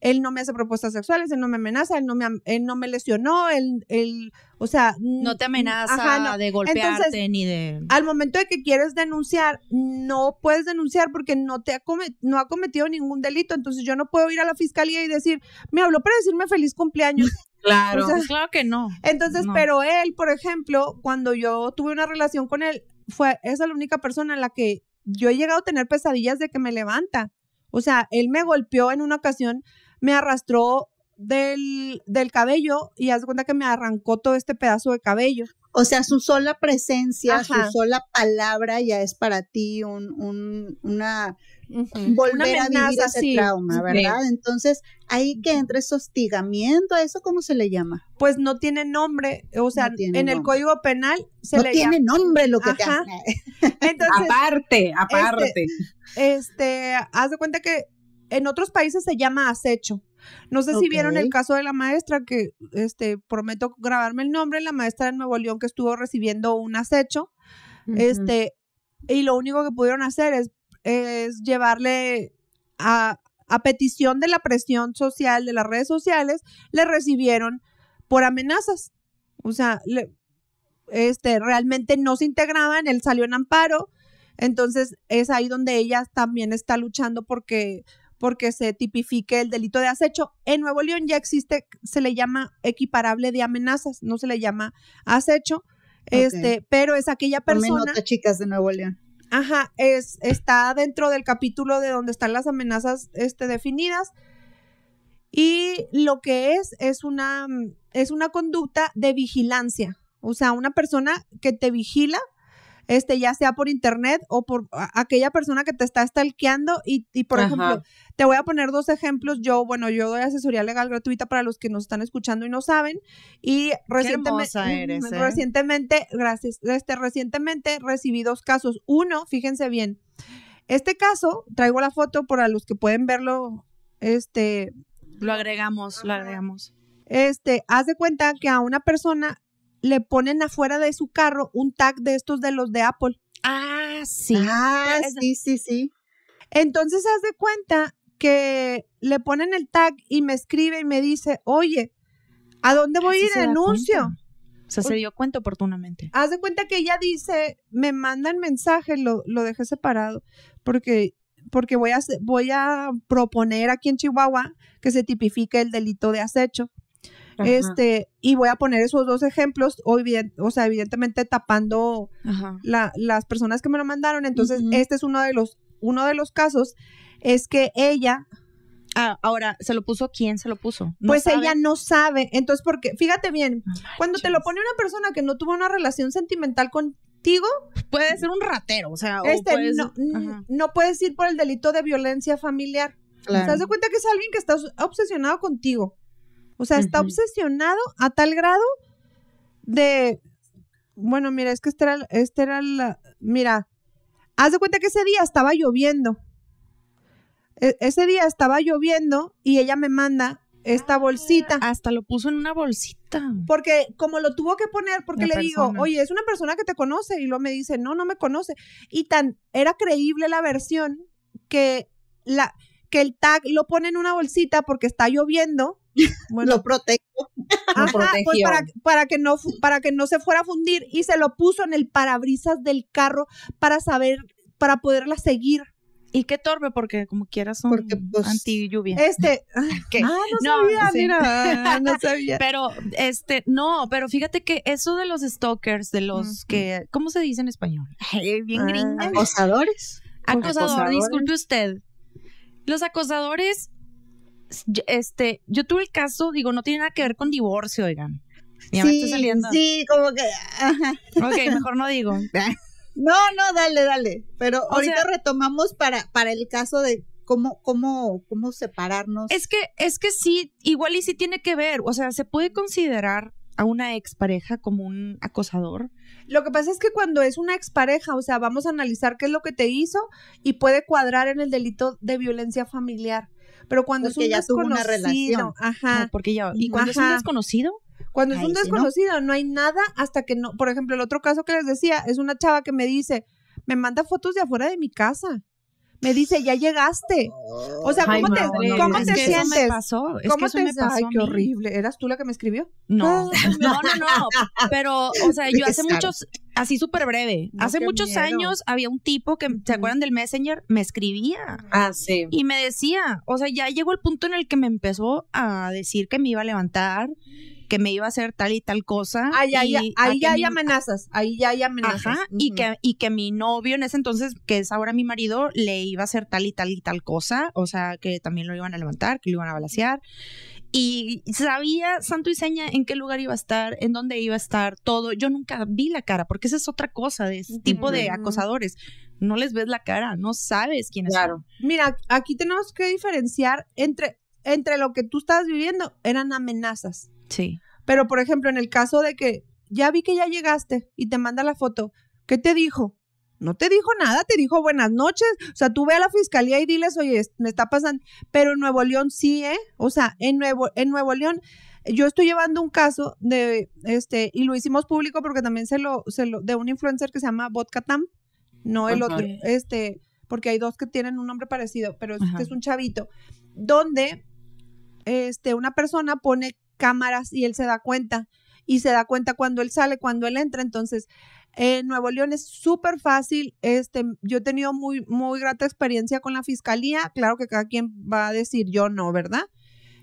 él no me hace propuestas sexuales, él no me amenaza, él no me, él no me lesionó, él, él, o sea... No te amenaza de golpearte ni de... Al momento de que quieres denunciar, no puedes denunciar porque no, te ha no ha cometido ningún delito. Entonces yo no puedo ir a la fiscalía y decir, me habló para decirme feliz cumpleaños. Claro, claro que no. Entonces, pero él, por ejemplo, cuando yo tuve una relación con él, fue, esa es la única persona en la que yo he llegado a tener pesadillas de que me levanta. O sea, él me golpeó en una ocasión me arrastró del, del cabello y haz de cuenta que me arrancó todo este pedazo de cabello. O sea, su sola presencia, su sola palabra ya es para ti un, una volver a vivir ese trauma, ¿verdad? Entonces, ahí que entre ese hostigamiento, ¿a eso cómo se le llama? Pues no tiene nombre, o sea, en el Código Penal se no le tiene nombre lo que aparte, aparte. Este, este, haz de cuenta que en otros países se llama acecho. No sé si vieron el caso de la maestra que, este, prometo grabarme el nombre, la maestra de Nuevo León que estuvo recibiendo un acecho, este, y lo único que pudieron hacer es, llevarle a, petición de la presión social de las redes sociales, le recibieron por amenazas. O sea, este, realmente no se integraba, él salió en amparo. Entonces es ahí donde ella también está luchando porque porque se tipifique el delito de acecho. En Nuevo León ya existe, se le llama equiparable de amenazas, no se le llama acecho, este, pero es aquella persona. Nota, chicas de Nuevo León. Ajá, es, está dentro del capítulo de donde están las amenazas este, definidas. Y lo que es, es una, es una conducta de vigilancia. O sea, una persona que te vigila este, ya sea por internet o por aquella persona que te está stalkeando. Y, por ejemplo, te voy a poner dos ejemplos. Yo, bueno, yo doy asesoría legal gratuita para los que nos están escuchando y no saben. Y recientemente, ¿eh? recientemente, gracias, este, recientemente recibí dos casos. Uno, fíjense bien. Este caso, traigo la foto para los que pueden verlo, este... Lo agregamos, lo agregamos. Este, haz de cuenta que a una persona le ponen afuera de su carro un tag de estos de los de Apple. Ah, sí. Ah, sí, sí, sí. Entonces haz de cuenta que le ponen el tag y me escribe y me dice, oye, ¿a dónde voy a ir anuncio? O sea, se dio cuenta oportunamente. Haz de cuenta que ella dice, me mandan mensaje, lo, lo dejé separado, porque, porque voy, a, voy a proponer aquí en Chihuahua que se tipifique el delito de acecho. Este, y voy a poner esos dos ejemplos, o, o sea, evidentemente tapando las personas que me lo mandaron. Entonces, este es uno de los, uno de los casos, es que ella ah, ahora, ¿se lo puso quién se lo puso? pues ella no sabe. Entonces, porque, fíjate bien, cuando te lo pone una persona que no tuvo una relación sentimental contigo. Puede ser un ratero, o sea, este, no, puedes ir por el delito de violencia familiar. ¿Te das cuenta que es alguien que está obsesionado contigo? O sea, está obsesionado a tal grado de, bueno, mira, es que este era, este era la, mira, haz de cuenta que ese día estaba lloviendo. E, ese día estaba lloviendo y ella me manda esta ah, bolsita. Hasta lo puso en una bolsita. Porque como lo tuvo que poner, porque le digo, oye, es una persona que te conoce y luego me dice, no, no me conoce. Y tan, era creíble la versión que, la, que el tag lo pone en una bolsita porque está lloviendo lo protejo. lo pues, para, que no, para que no se fuera a fundir y se lo puso en el parabrisas del carro para saber, para poderla seguir. Y qué torpe, porque como quieras son pues, anti lluvia. Este, ¿Qué? Ah, no, sabía, mira, ah, no sabía. Pero, este, no, pero fíjate que eso de los stalkers, de los que, ¿cómo se dice en español? Bien ah, gringos. Acosadores. Acosador, disculpe usted. Los acosadores este, yo tuve el caso, digo, no tiene nada que ver con divorcio, oigan. sí, saliendo. Sí, como que. Ok, mejor no digo. Ah. No, no, dale, dale. Pero ahorita retomamos para, para el caso de cómo, cómo, cómo separarnos. Es que, es que sí, igual y sí tiene que ver. O sea, se puede considerar a una expareja como un acosador? Lo que pasa es que cuando es una expareja, o sea, vamos a analizar qué es lo que te hizo y puede cuadrar en el delito de violencia familiar. Pero cuando es un ya desconocido, una ajá. porque y cuando es un desconocido, cuando es un desconocido, no. no hay nada hasta que no, por ejemplo, el otro caso que les decía, es una chava que me dice, me manda fotos de afuera de mi casa me dice, ya llegaste. O sea, ¿cómo te, ¿cómo te sientes? Ay, qué horrible. ¿Eras tú la que me escribió? No, ah. no, no, Pero, o sea, yo hace muchos, así súper breve, hace muchos años había un tipo que, ¿se acuerdan del Messenger? Me escribía. Ah, sí. Y me decía, o sea, ya llegó el punto en el que me empezó a decir que me iba a levantar que me iba a hacer tal y tal cosa. ahí ya hay amenazas, ahí ya hay amenazas. y, que, y que mi novio en ese entonces, que es ahora mi marido, le iba a hacer tal y tal y tal cosa, o sea, que también lo iban a levantar, que lo iban a balasear. Y sabía santo y seña en qué lugar iba a estar, en dónde iba a estar, todo. Yo nunca vi la cara, porque esa es otra cosa de ese tipo de acosadores. No les ves la cara, no sabes quiénes claro. Mira, aquí tenemos que diferenciar entre, entre lo que tú estabas viviendo, eran amenazas Sí. Pero, por ejemplo, en el caso de que ya vi que ya llegaste y te manda la foto, ¿qué te dijo? No te dijo nada, te dijo buenas noches. O sea, tú ve a la fiscalía y diles, oye, me está pasando. Pero en Nuevo León sí, ¿eh? O sea, en Nuevo, en Nuevo León, yo estoy llevando un caso de, este, y lo hicimos público porque también se lo, se lo, de un influencer que se llama Tam, no el otro, este, porque hay dos que tienen un nombre parecido, pero este es un chavito, donde, este, una persona pone cámaras y él se da cuenta. Y se da cuenta cuando él sale, cuando él entra. Entonces, en Nuevo León es súper fácil. Este, yo he tenido muy, muy grata experiencia con la fiscalía. Claro que cada quien va a decir yo no, ¿verdad?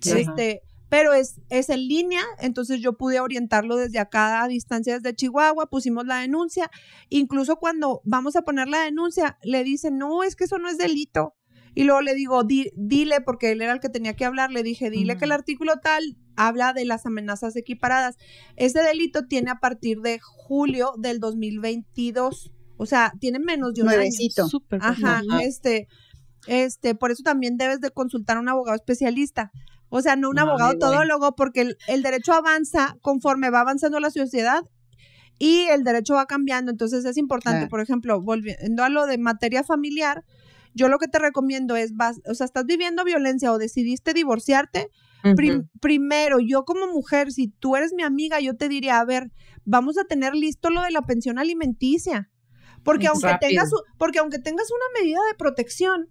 Este, pero es, es en línea, entonces yo pude orientarlo desde acá a distancia desde Chihuahua, pusimos la denuncia, incluso cuando vamos a poner la denuncia, le dicen, no, es que eso no es delito. Y luego le digo, dile, porque él era el que tenía que hablar, le dije, dile que el artículo tal habla de las amenazas equiparadas. Ese delito tiene a partir de julio del 2022, o sea, tiene menos de un año. Ajá, este, este, por eso también debes de consultar a un abogado especialista. O sea, no un abogado todólogo, porque el, derecho avanza conforme va avanzando la sociedad y el derecho va cambiando. Entonces es importante, por ejemplo, volviendo a lo de materia familiar, yo lo que te recomiendo es, vas, o sea, estás viviendo violencia o decidiste divorciarte, primero, yo como mujer, si tú eres mi amiga, yo te diría, a ver, vamos a tener listo lo de la pensión alimenticia. Porque aunque, tengas, porque aunque tengas una medida de protección,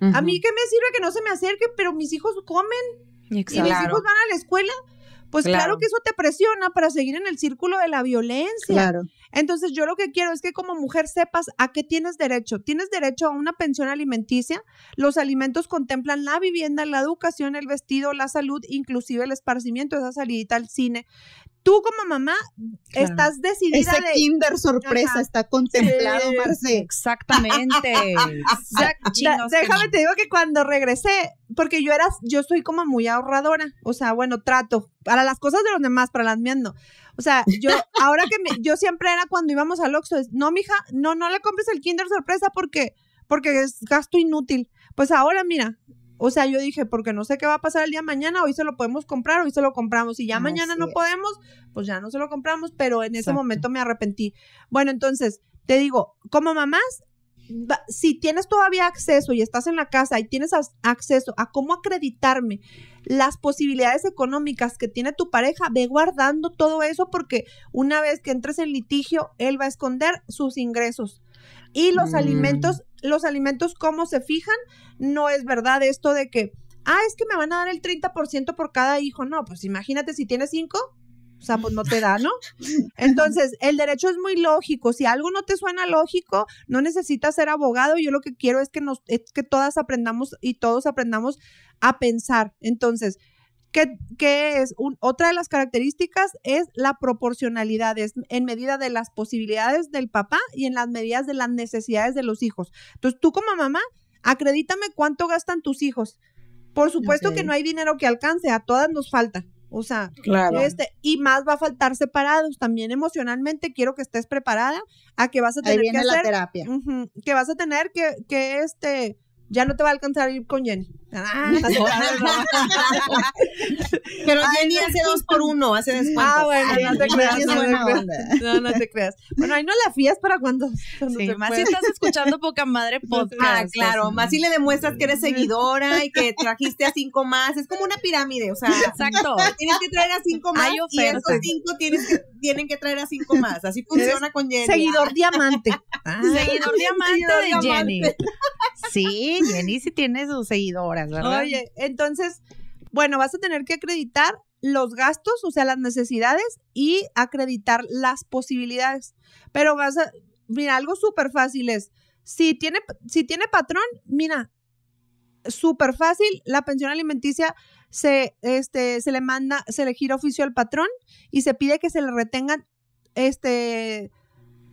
a mí que me sirve que no se me acerque, pero mis hijos comen y mis hijos van a la escuela pues claro. que eso te presiona para seguir en el círculo de la violencia. Entonces yo lo que quiero es que como mujer sepas a qué tienes derecho. Tienes derecho a una pensión alimenticia. Los alimentos contemplan la vivienda, la educación, el vestido, la salud, inclusive el esparcimiento, esa salida al cine tú como mamá estás decidida Ese kinder sorpresa está contemplado, Marce. Exactamente. Déjame te digo que cuando regresé, porque yo era, yo soy como muy ahorradora, o sea, bueno, trato para las cosas de los demás, para las mías no. O sea, yo ahora que yo siempre era cuando íbamos al Oxxo, no, mija, no no le compres el kinder sorpresa porque porque es gasto inútil. Pues ahora mira, o sea, yo dije, porque no sé qué va a pasar el día mañana, hoy se lo podemos comprar, hoy se lo compramos. Y ya mañana no podemos, pues ya no se lo compramos, pero en ese momento me arrepentí. Bueno, entonces, te digo, como mamás, si tienes todavía acceso y estás en la casa y tienes acceso a cómo acreditarme las posibilidades económicas que tiene tu pareja, ve guardando todo eso porque una vez que entres en litigio, él va a esconder sus ingresos. Y los mm. alimentos, los alimentos, ¿cómo se fijan? No es verdad esto de que, ah, es que me van a dar el 30% por cada hijo. No, pues imagínate si tienes cinco, o sea, pues no te da, ¿no? Entonces, el derecho es muy lógico. Si algo no te suena lógico, no necesitas ser abogado. Yo lo que quiero es que, nos, es que todas aprendamos y todos aprendamos a pensar. Entonces, que, es otra de las características es la proporcionalidad, es en medida de las posibilidades del papá y en las medidas de las necesidades de los hijos. Entonces, tú como mamá, acredítame cuánto gastan tus hijos. Por supuesto que no hay dinero que alcance, a todas nos falta. O sea, claro. este, y más va a faltar separados. También emocionalmente quiero que estés preparada a que vas a tener Ahí viene que la terapia. que vas a tener que, que este, ya no te va a alcanzar a ir con Jenny. Ah, Pero Jenny hace dos por uno, hace descuento. Ah, bueno, no te creas. No, no, te creas. Bueno, ahí no la fías para cuando. sí, más si estás escuchando poca madre podcast. Ah, claro, más si le demuestras que eres seguidora y que trajiste a cinco más. Es como una pirámide, o sea. Exacto. Tienes que traer a cinco más. y esos cinco tienen que traer a cinco más. Así funciona con Jenny. Seguidor diamante. seguidor ah, diamante de Jenny. Sí, y si tiene sus seguidoras, ¿verdad? Oye, entonces, bueno, vas a tener que acreditar los gastos, o sea, las necesidades y acreditar las posibilidades. Pero vas a, mira, algo súper fácil es, si tiene, si tiene patrón, mira, súper fácil, la pensión alimenticia se, este, se le manda, se le gira oficio al patrón y se pide que se le retengan, este,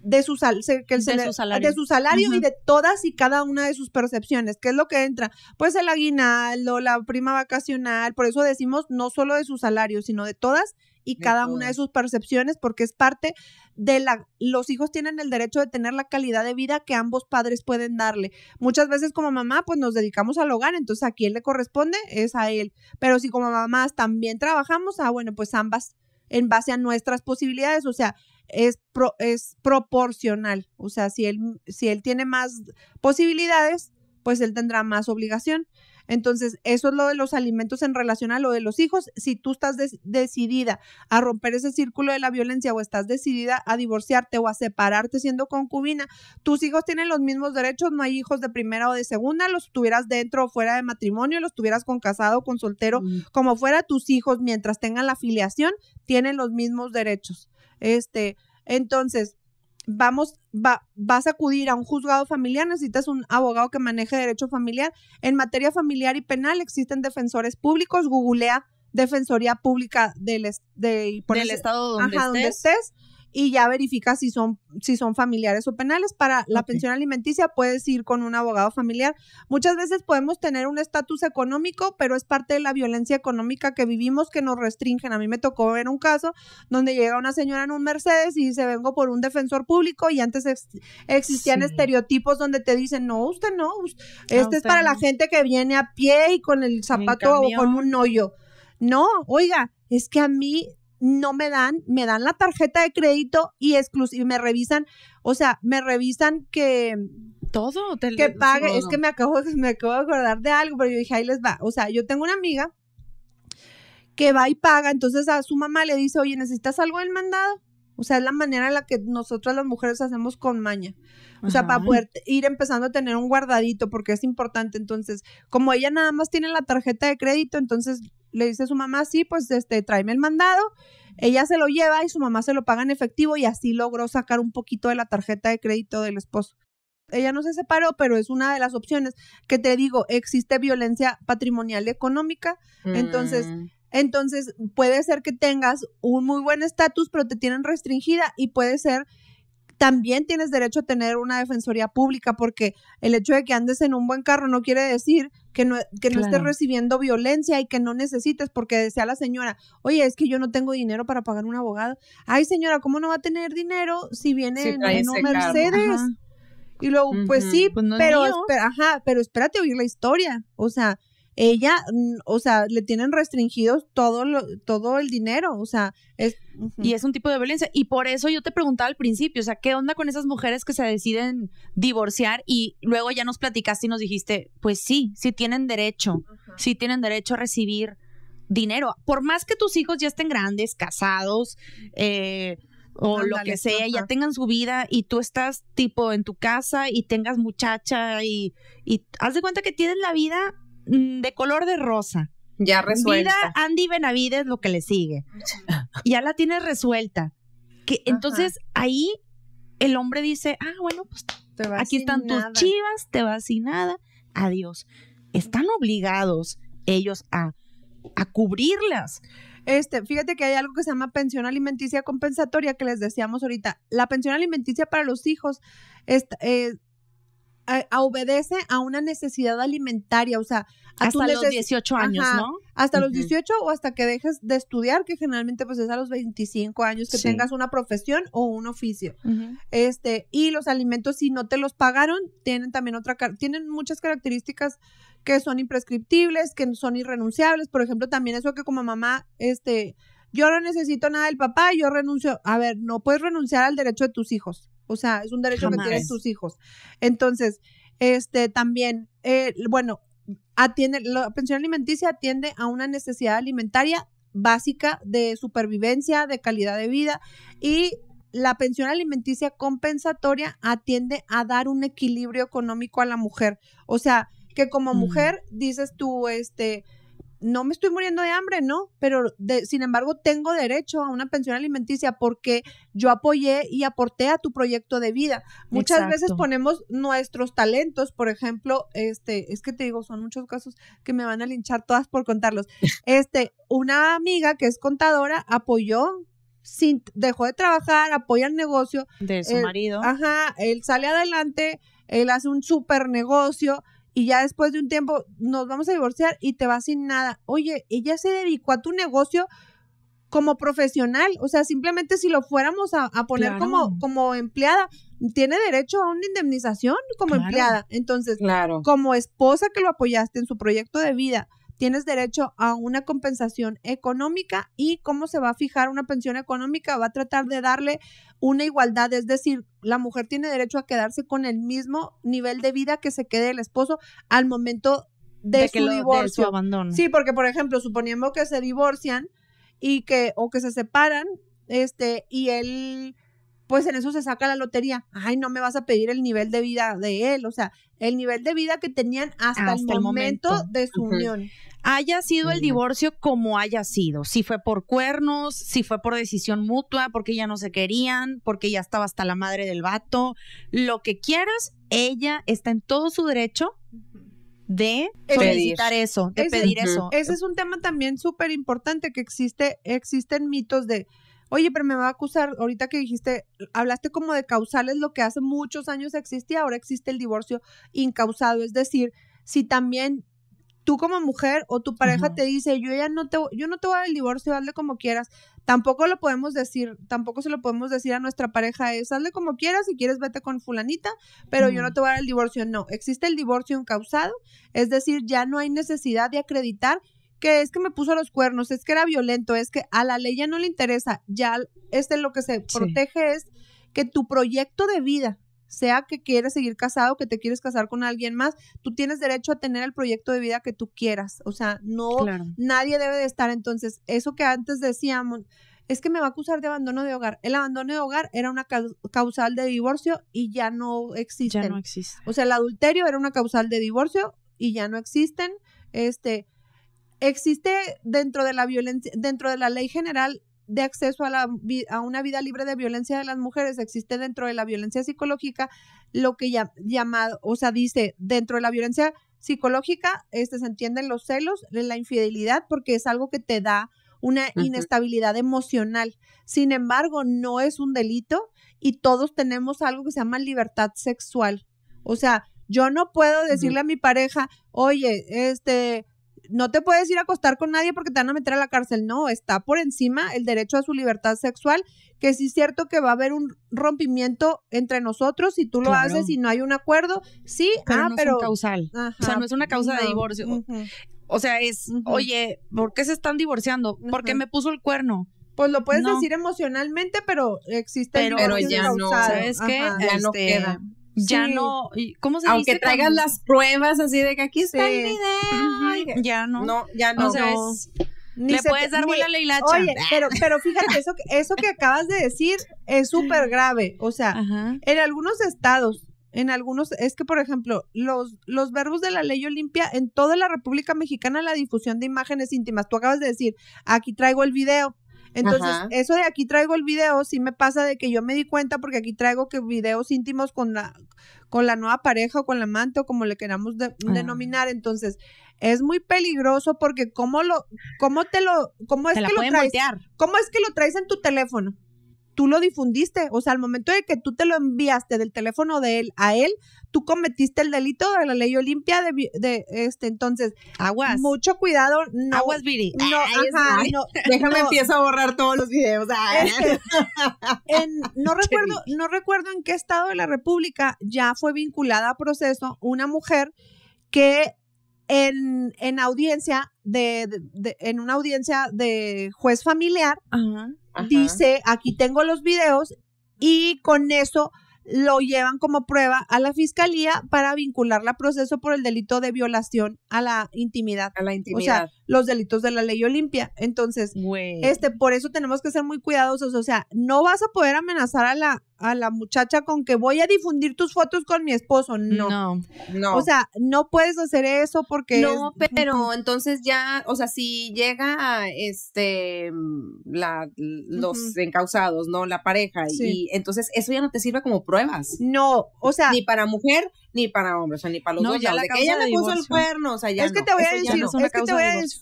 de su, salario, y de todas y cada una de sus percepciones. ¿Qué es lo que entra? Pues el aguinaldo, la prima vacacional, por eso decimos no solo de su salario, sino de todas y cada una de sus percepciones, porque es parte de la... Los hijos tienen el derecho de tener la calidad de vida que ambos padres pueden darle. Muchas veces como mamá, pues nos dedicamos al hogar, entonces a quién le corresponde es a él. Pero si como mamás también trabajamos, ah, bueno, pues ambas en base a nuestras posibilidades, o sea, es, es proporcional. O sea, si él, si él tiene más posibilidades, pues él tendrá más obligación. Entonces, eso es lo de los alimentos en relación a lo de los hijos. Si tú estás decidida a romper ese círculo de la violencia o estás decidida a divorciarte o a separarte siendo concubina, tus hijos tienen los mismos derechos, no hay hijos de primera o de segunda, los tuvieras dentro o fuera de matrimonio, los tuvieras con casado, o con soltero, como fuera tus hijos, mientras tengan la filiación, tienen los mismos derechos. Este, entonces, vamos, vas a acudir a un juzgado familiar, necesitas un abogado que maneje derecho familiar. En materia familiar y penal existen defensores públicos, googlea Defensoría Pública del, del Estado donde, ajá, donde estés y ya verifica si son, si son familiares o penales. Para la pensión alimenticia puedes ir con un abogado familiar. Muchas veces podemos tener un estatus económico, pero es parte de la violencia económica que vivimos que nos restringen. A mí me tocó ver un caso donde llega una señora en un Mercedes y se vengo por un defensor público y antes existían estereotipos donde te dicen, no, usted no, este es para la gente que viene a pie y con el zapato o con un hoyo. No, oiga, es que a mí no me dan, me dan la tarjeta de crédito y, me revisan, o sea, me revisan que todo que pague, es que me acabo, me acabo de acordar de algo, pero yo dije, ahí les va, o sea, yo tengo una amiga que va y paga, entonces a su mamá le dice, oye, ¿necesitas algo del mandado? O sea, es la manera en la que nosotras las mujeres hacemos con maña. O sea, para poder ir empezando a tener un guardadito, porque es importante. Entonces, como ella nada más tiene la tarjeta de crédito, entonces le dice a su mamá, sí, pues este, tráeme el mandado. Ella se lo lleva y su mamá se lo paga en efectivo y así logró sacar un poquito de la tarjeta de crédito del esposo. Ella no se separó, pero es una de las opciones que te digo, existe violencia patrimonial económica. Entonces, mm. entonces puede ser que tengas un muy buen estatus, pero te tienen restringida y puede ser también tienes derecho a tener una defensoría pública porque el hecho de que andes en un buen carro no quiere decir que no, no estés recibiendo violencia y que no necesites, porque decía la señora, oye, es que yo no tengo dinero para pagar un abogado. Ay, señora, ¿cómo no va a tener dinero si viene en, un Mercedes? Y luego, pues sí, pues pero, ajá, pero espérate oír la historia. O sea, ella, mm, o sea, le tienen restringidos todo, todo el dinero, o sea, es... Y es un tipo de violencia. Y por eso yo te preguntaba al principio, o sea, ¿qué onda con esas mujeres que se deciden divorciar y luego ya nos platicaste y nos dijiste, pues sí, sí tienen derecho, sí tienen derecho a recibir dinero. Por más que tus hijos ya estén grandes, casados, eh, o lo que sea, ya tengan su vida y tú estás tipo en tu casa y tengas muchacha y, y haz de cuenta que tienes la vida Mm, de color de rosa. Ya resuelta. Andy Benavides lo que le sigue. Ya la tienes resuelta. Que, entonces ahí el hombre dice, ah, bueno, pues te aquí están tus chivas, te vas sin nada, adiós. Están obligados ellos a, cubrirlas. Este, fíjate que hay algo que se llama pensión alimenticia compensatoria que les decíamos ahorita. La pensión alimenticia para los hijos es, eh, obedece a una necesidad alimentaria, o sea, hasta los 18 años, ¿no? Hasta los 18 o hasta que dejes de estudiar, que generalmente pues es a los 25 años que tengas una profesión o un oficio. Este, y los alimentos si no te los pagaron, tienen también otra tienen muchas características que son imprescriptibles, que son irrenunciables, por ejemplo, también eso que como mamá este yo no necesito nada del papá, yo renuncio. A ver, no puedes renunciar al derecho de tus hijos. O sea, es un derecho que tienen sus hijos. Entonces, este también, eh, bueno, la pensión alimenticia atiende a una necesidad alimentaria básica de supervivencia, de calidad de vida y la pensión alimenticia compensatoria atiende a dar un equilibrio económico a la mujer. O sea, que como mm. mujer dices tú, este, no me estoy muriendo de hambre, ¿no? Pero de, sin embargo tengo derecho a una pensión alimenticia porque yo apoyé y aporté a tu proyecto de vida. Muchas veces ponemos nuestros talentos, por ejemplo, este, es que te digo, son muchos casos que me van a linchar todas por contarlos. Este, una amiga que es contadora apoyó sin, dejó de trabajar, apoya el negocio de su eh, marido. Ajá, él sale adelante, él hace un super negocio y ya después de un tiempo nos vamos a divorciar y te vas sin nada. Oye, ella se dedicó a tu negocio como profesional, o sea, simplemente si lo fuéramos a, poner como, como empleada, tiene derecho a una indemnización como empleada. Entonces, claro. como esposa que lo apoyaste en su proyecto de vida, tienes derecho a una compensación económica y cómo se va a fijar una pensión económica, va a tratar de darle una igualdad, es decir, la mujer tiene derecho a quedarse con el mismo nivel de vida que se quede el esposo al momento de, su divorcio. abandono. Sí, porque por ejemplo, suponiendo que se divorcian y que o que se separan, este y él pues en eso se saca la lotería. Ay, no me vas a pedir el nivel de vida de él, o sea, el nivel de vida que tenían hasta, el, momento de su unión. Haya sido el divorcio como haya sido, si fue por cuernos, si fue por decisión mutua, porque ya no se querían, porque ya estaba hasta la madre del vato, lo que quieras, ella está en todo su derecho de solicitar eso, de pedir eso. Ese es un tema también súper importante que existe, existen mitos de Oye, pero me va a acusar, ahorita que dijiste, hablaste como de causales, lo que hace muchos años existía, ahora existe el divorcio incausado, es decir, si también tú como mujer o tu pareja te dice, yo ya no te, yo no te voy a dar el divorcio, hazle como quieras, tampoco lo podemos decir, tampoco se lo podemos decir a nuestra pareja, es hazle como quieras, si quieres vete con fulanita, pero yo no te voy a dar el divorcio, no, existe el divorcio incausado, es decir, ya no hay necesidad de acreditar que es que me puso los cuernos, es que era violento, es que a la ley ya no le interesa, ya este lo que se protege es que tu proyecto de vida, sea que quieres seguir casado, que te quieres casar con alguien más, tú tienes derecho a tener el proyecto de vida que tú quieras. O sea, no, nadie debe de estar. Entonces, eso que antes decíamos, es que me va a acusar de abandono de hogar. El abandono de hogar era una causal de divorcio y ya no existen. Ya no existe. O sea, el adulterio era una causal de divorcio y ya no existen. Este, Existe dentro de la violencia, dentro de la ley general de acceso a, la, a una vida libre de violencia de las mujeres, existe dentro de la violencia psicológica lo que ya llamado, o sea, dice, dentro de la violencia psicológica, este, se entienden los celos, la infidelidad, porque es algo que te da una inestabilidad emocional. Sin embargo, no es un delito y todos tenemos algo que se llama libertad sexual. O sea, yo no puedo decirle a mi pareja, oye, este, no te puedes ir a acostar con nadie porque te van a meter a la cárcel. No, está por encima el derecho a su libertad sexual, que sí es cierto que va a haber un rompimiento entre nosotros si tú lo haces y no hay un acuerdo. Sí, pero ah, no es causal. o sea, no es una causa de divorcio. O sea, es, oye, ¿por qué se están divorciando? Porque me puso el cuerno. Pues lo puedes decir emocionalmente, pero existe pero, pero ya no, ¿sabes qué? Ya este, queda ya no, ¿cómo se Aunque traigas las pruebas así de que aquí está el video, ya no. No, ya no. ni le puedes dar vuelta a la Oye, pero, fíjate, eso, eso que acabas de decir es súper grave. O sea, en algunos estados, en algunos, es que, por ejemplo, los, los verbos de la ley Olimpia en toda la República Mexicana, la difusión de imágenes íntimas, tú acabas de decir, aquí traigo el video, entonces, eso de aquí traigo el video, sí me pasa de que yo me di cuenta porque aquí traigo que videos íntimos con la, con la nueva pareja o con la amante o como le queramos ah. denominar. Entonces, es muy peligroso porque cómo lo, cómo te lo, es traes, cómo es que lo traes en tu teléfono tú lo difundiste. O sea, al momento de que tú te lo enviaste del teléfono de él a él, tú cometiste el delito de la ley Olimpia de, este. Entonces, aguas. Mucho cuidado. aguas, Viri. No, ajá, no, Déjame empiezo a borrar todos los videos. no recuerdo, no recuerdo en qué estado de la República ya fue vinculada a proceso una mujer que en, en audiencia de, de, en una audiencia de juez familiar Ajá dice, aquí tengo los videos y con eso lo llevan como prueba a la fiscalía para vincularla la proceso por el delito de violación a la intimidad. A la intimidad los delitos de la ley Olimpia. Entonces, este, por eso tenemos que ser muy cuidadosos. O sea, no vas a poder amenazar a la, a la muchacha con que voy a difundir tus fotos con mi esposo. No. No. no. O sea, no puedes hacer eso porque. No, pero entonces ya, o sea, si llega este la, los encausados, ¿no? La pareja. Y entonces eso ya no te sirve como pruebas. No, o sea. Ni para mujer, ni para hombres, ni para los no, Ya la que ella le puso el cuerno, o sea, ya Es que te voy a decir, es, que te voy a decir,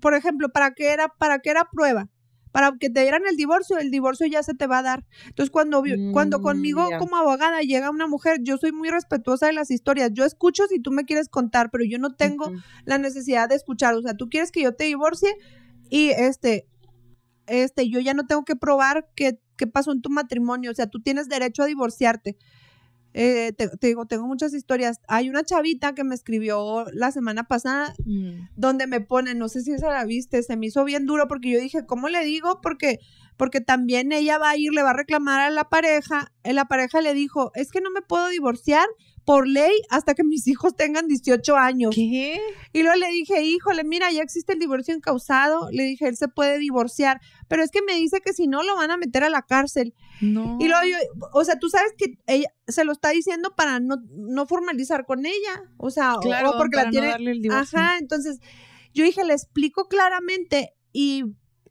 por ejemplo, ¿para qué era, para qué era prueba? Para que te dieran el divorcio, el divorcio ya se te va a dar. Entonces, cuando, cuando mm, conmigo como abogada llega una mujer, yo soy muy respetuosa de las historias. Yo escucho si tú me quieres contar, pero yo no tengo la necesidad de escuchar. O sea, tú quieres que yo te divorcie y este, este, yo ya no tengo que probar qué, qué pasó en tu matrimonio. O sea, tú tienes derecho a divorciarte. Eh, te, digo, tengo muchas historias. Hay una chavita que me escribió la semana pasada mm. donde me pone, no sé si esa la viste, se me hizo bien duro porque yo dije, ¿cómo le digo? Porque, porque también ella va a ir, le va a reclamar a la pareja. Eh, la pareja le dijo, es que no me puedo divorciar por ley hasta que mis hijos tengan 18 años. ¿Qué? Y luego le dije, híjole, mira, ya existe el divorcio encausado. Le dije, él se puede divorciar, pero es que me dice que si no lo van a meter a la cárcel. No. Y luego yo, o sea, tú sabes que ella se lo está diciendo para no, formalizar con ella. O sea, claro, o porque la tiene. No darle el divorcio. Ajá, entonces yo dije, le explico claramente y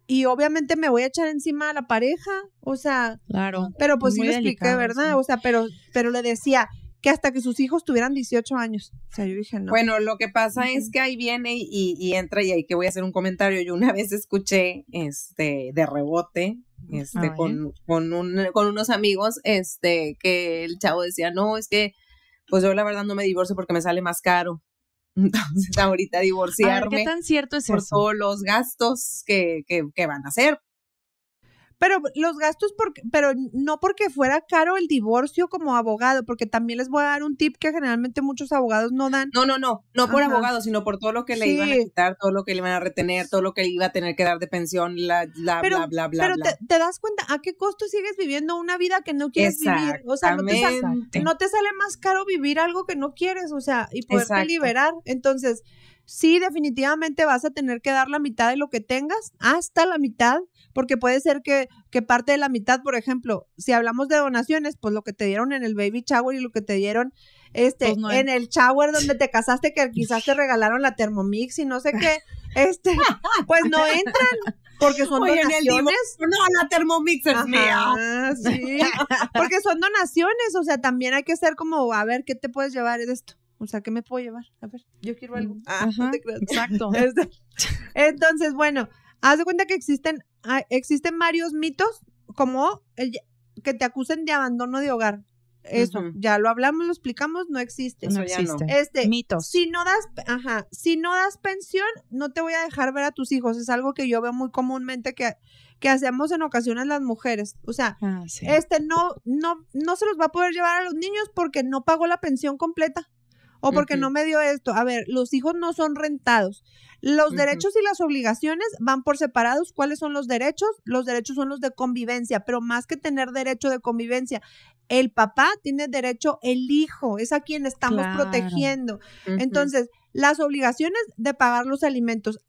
y obviamente me voy a echar encima a la pareja, o sea, claro, pero pues sí le expliqué, ¿verdad? O sea, pero pero le decía, que hasta que sus hijos tuvieran 18 años. O sea, yo dije, no. Bueno, lo que pasa es que ahí viene y, entra y ahí que voy a hacer un comentario. Yo una vez escuché, este, de rebote, este, con, con, unos amigos, este, que el chavo decía, no, es que, pues yo la verdad no me divorcio porque me sale más caro. Entonces, ahorita divorciarme. tan cierto es por todos los gastos que, que, que van a hacer, pero los gastos, porque, pero no porque fuera caro el divorcio como abogado, porque también les voy a dar un tip que generalmente muchos abogados no dan. No, no, no, no por abogado, sino por todo lo que le iban a quitar, todo lo que le iban a retener, todo lo que le iba a tener que dar de pensión, la, la bla, bla, bla. Pero Te, das cuenta a qué costo sigues viviendo una vida que no quieres vivir. O sea, no te, sale, más caro vivir algo que no quieres, o sea, y poderte liberar. Entonces, sí, definitivamente vas a tener que dar la mitad de lo que tengas, hasta la mitad porque puede ser que, parte de la mitad, por ejemplo, si hablamos de donaciones, pues lo que te dieron en el baby shower y lo que te dieron este, pues, en el shower donde te casaste, que quizás te regalaron la Thermomix y no sé qué, este, pues no entran. Porque son donaciones. no, la Thermomix es mía. Sí, porque son donaciones, o sea, también hay que ser como, a ver, ¿qué te puedes llevar de esto? O sea, ¿qué me puedo llevar? A ver, yo quiero algo. Mm, ah, exacto. Este, entonces, bueno, Haz de cuenta que existen, ah, existen varios mitos como el, que te acusen de abandono de hogar. Eso, ya lo hablamos, lo explicamos, no existe. No, existe. Este, Mitos. Si no das, ajá, si no das pensión, no te voy a dejar ver a tus hijos. Es algo que yo veo muy comúnmente que, que hacemos en ocasiones las mujeres. O sea, ah, este no, no, no se los va a poder llevar a los niños porque no pagó la pensión completa o porque no me dio esto. A ver, los hijos no son rentados. Los derechos y las obligaciones van por separados. ¿Cuáles son los derechos? Los derechos son los de convivencia, pero más que tener derecho de convivencia, el papá tiene derecho, el hijo, es a quien estamos protegiendo. Entonces, las obligaciones de pagar los alimentos.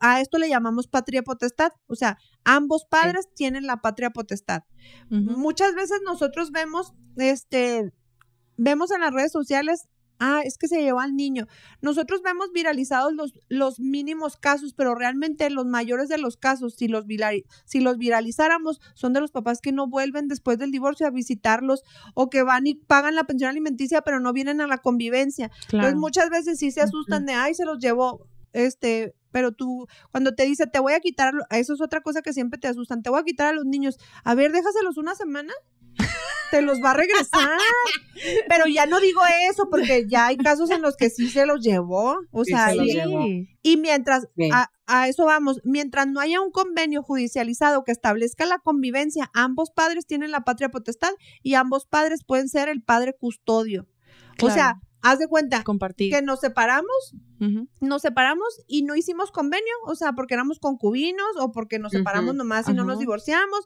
a esto le llamamos patria potestad, o sea, ambos padres tienen la patria potestad. Muchas veces nosotros vemos, este, vemos en las redes sociales Ah, es que se llevó al niño. Nosotros vemos viralizados los, los mínimos casos, pero realmente los mayores de los casos, si los, si los viralizáramos, son de los papás que no vuelven después del divorcio a visitarlos o que van y pagan la pensión alimenticia, pero no vienen a la convivencia. Entonces muchas veces sí se asustan de, ay, se los llevó. Este, pero tú, cuando te dice, te voy a quitar, eso es otra cosa que siempre te asustan, te voy a quitar a los niños, a ver, déjaselos una semana, te los va a regresar. Pero ya no digo eso, porque ya hay casos en los que sí se los llevó. O sea, se y, mientras a, eso vamos, mientras no haya un convenio judicializado que establezca la convivencia, ambos padres tienen la patria potestad y ambos padres pueden ser el padre custodio. O sea, haz de cuenta que nos separamos, nos separamos y no hicimos convenio, o sea, porque éramos concubinos o porque nos separamos nomás y ah, no nos divorciamos.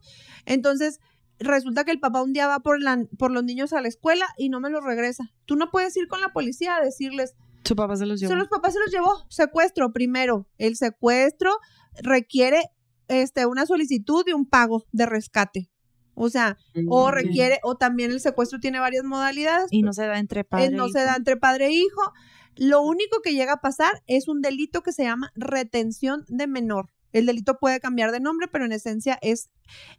Entonces, resulta que el papá un día va por, la, por los niños a la escuela y no me los regresa. Tú no puedes ir con la policía a decirles. Su papá se los llevó. papás se los llevó. Secuestro primero. El secuestro requiere este, una solicitud y un pago de rescate. O sea, mm, o requiere, o también el secuestro tiene varias modalidades. Y no se da entre padre. Eh, e no se da entre padre e hijo. Lo único que llega a pasar es un delito que se llama retención de menor. El delito puede cambiar de nombre, pero en esencia es,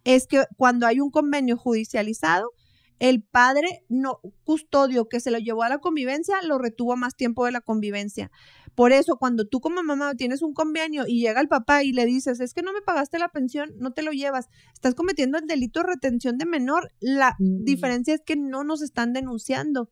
es que cuando hay un convenio judicializado, el padre no custodio que se lo llevó a la convivencia lo retuvo más tiempo de la convivencia. Por eso, cuando tú como mamá tienes un convenio y llega el papá y le dices, es que no me pagaste la pensión, no te lo llevas, estás cometiendo el delito de retención de menor. La mm. diferencia es que no nos están denunciando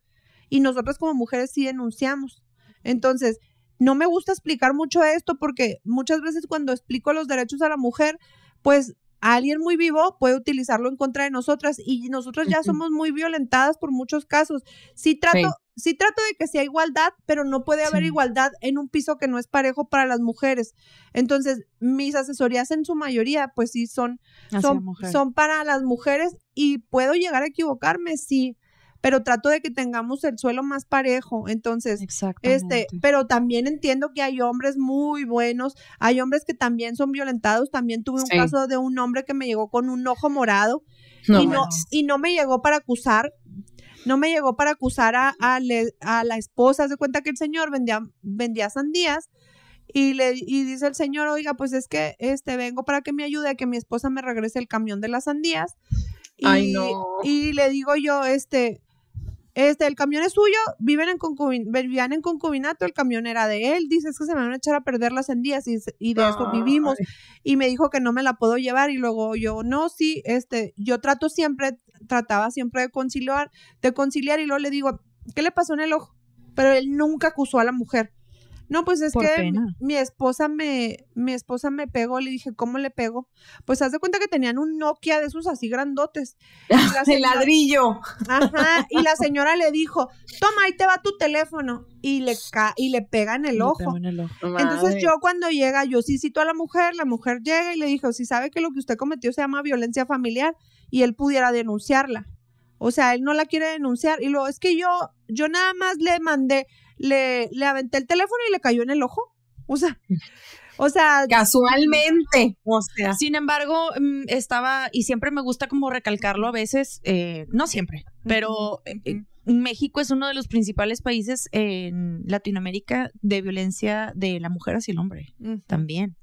y nosotras como mujeres sí denunciamos. Entonces, no me gusta explicar mucho esto porque muchas veces cuando explico los derechos a la mujer, pues alguien muy vivo puede utilizarlo en contra de nosotras y nosotras ya somos muy violentadas por muchos casos. Sí trato, sí. trato de que sea igualdad, pero no puede haber igualdad en un piso que no es parejo para las mujeres. Entonces, mis asesorías en su mayoría, pues sí, son, son, son para las mujeres y puedo llegar a equivocarme, sí, pero trato de que tengamos el suelo más parejo. Entonces, este, pero también entiendo que hay hombres muy buenos, hay hombres que también son violentados. También tuve un caso de un hombre que me llegó con un ojo morado y, no, me llegó para acusar, no me llegó para acusar a, la esposa. Se cuenta que el señor vendía, vendía sandías. Y, le, dice el señor, oiga, pues es que este vengo para que me ayude a que mi esposa me regrese el camión de las sandías. Y, y le digo yo, este, este, el camión es suyo, viven en vivían en concubinato, el camión era de él, dice, es que se me van a echar a perder las sendías y, y de eso vivimos. Y me dijo que no me la puedo llevar y luego yo, no, sí, este, yo trato siempre, trataba siempre de conciliar, de conciliar y luego le digo, ¿qué le pasó en el ojo? Pero él nunca acusó a la mujer. No, pues es que mi esposa me, mi esposa me pegó, le dije, ¿cómo le pego? Pues haz de cuenta que tenían un Nokia de esos así grandotes. El ladrillo. Ajá, y la señora le dijo, toma, ahí te va tu teléfono. Y le, ca y le pega en el, ojo. Entonces yo cuando llega, yo sí cito a la mujer, la mujer llega y le dijo, si sabe que lo que usted cometió se llama violencia familiar y él pudiera denunciarla. O sea, él no la quiere denunciar. Y luego es que yo, yo nada más le mandé, le, le aventé el teléfono y le cayó en el ojo. O sea, o sea, casualmente. O sea. Sin embargo, mm, estaba, y siempre me gusta como recalcarlo a veces, eh, no siempre, pero eh, eh, México es uno de los principales países en Latinoamérica de violencia de la mujer hacia el hombre también.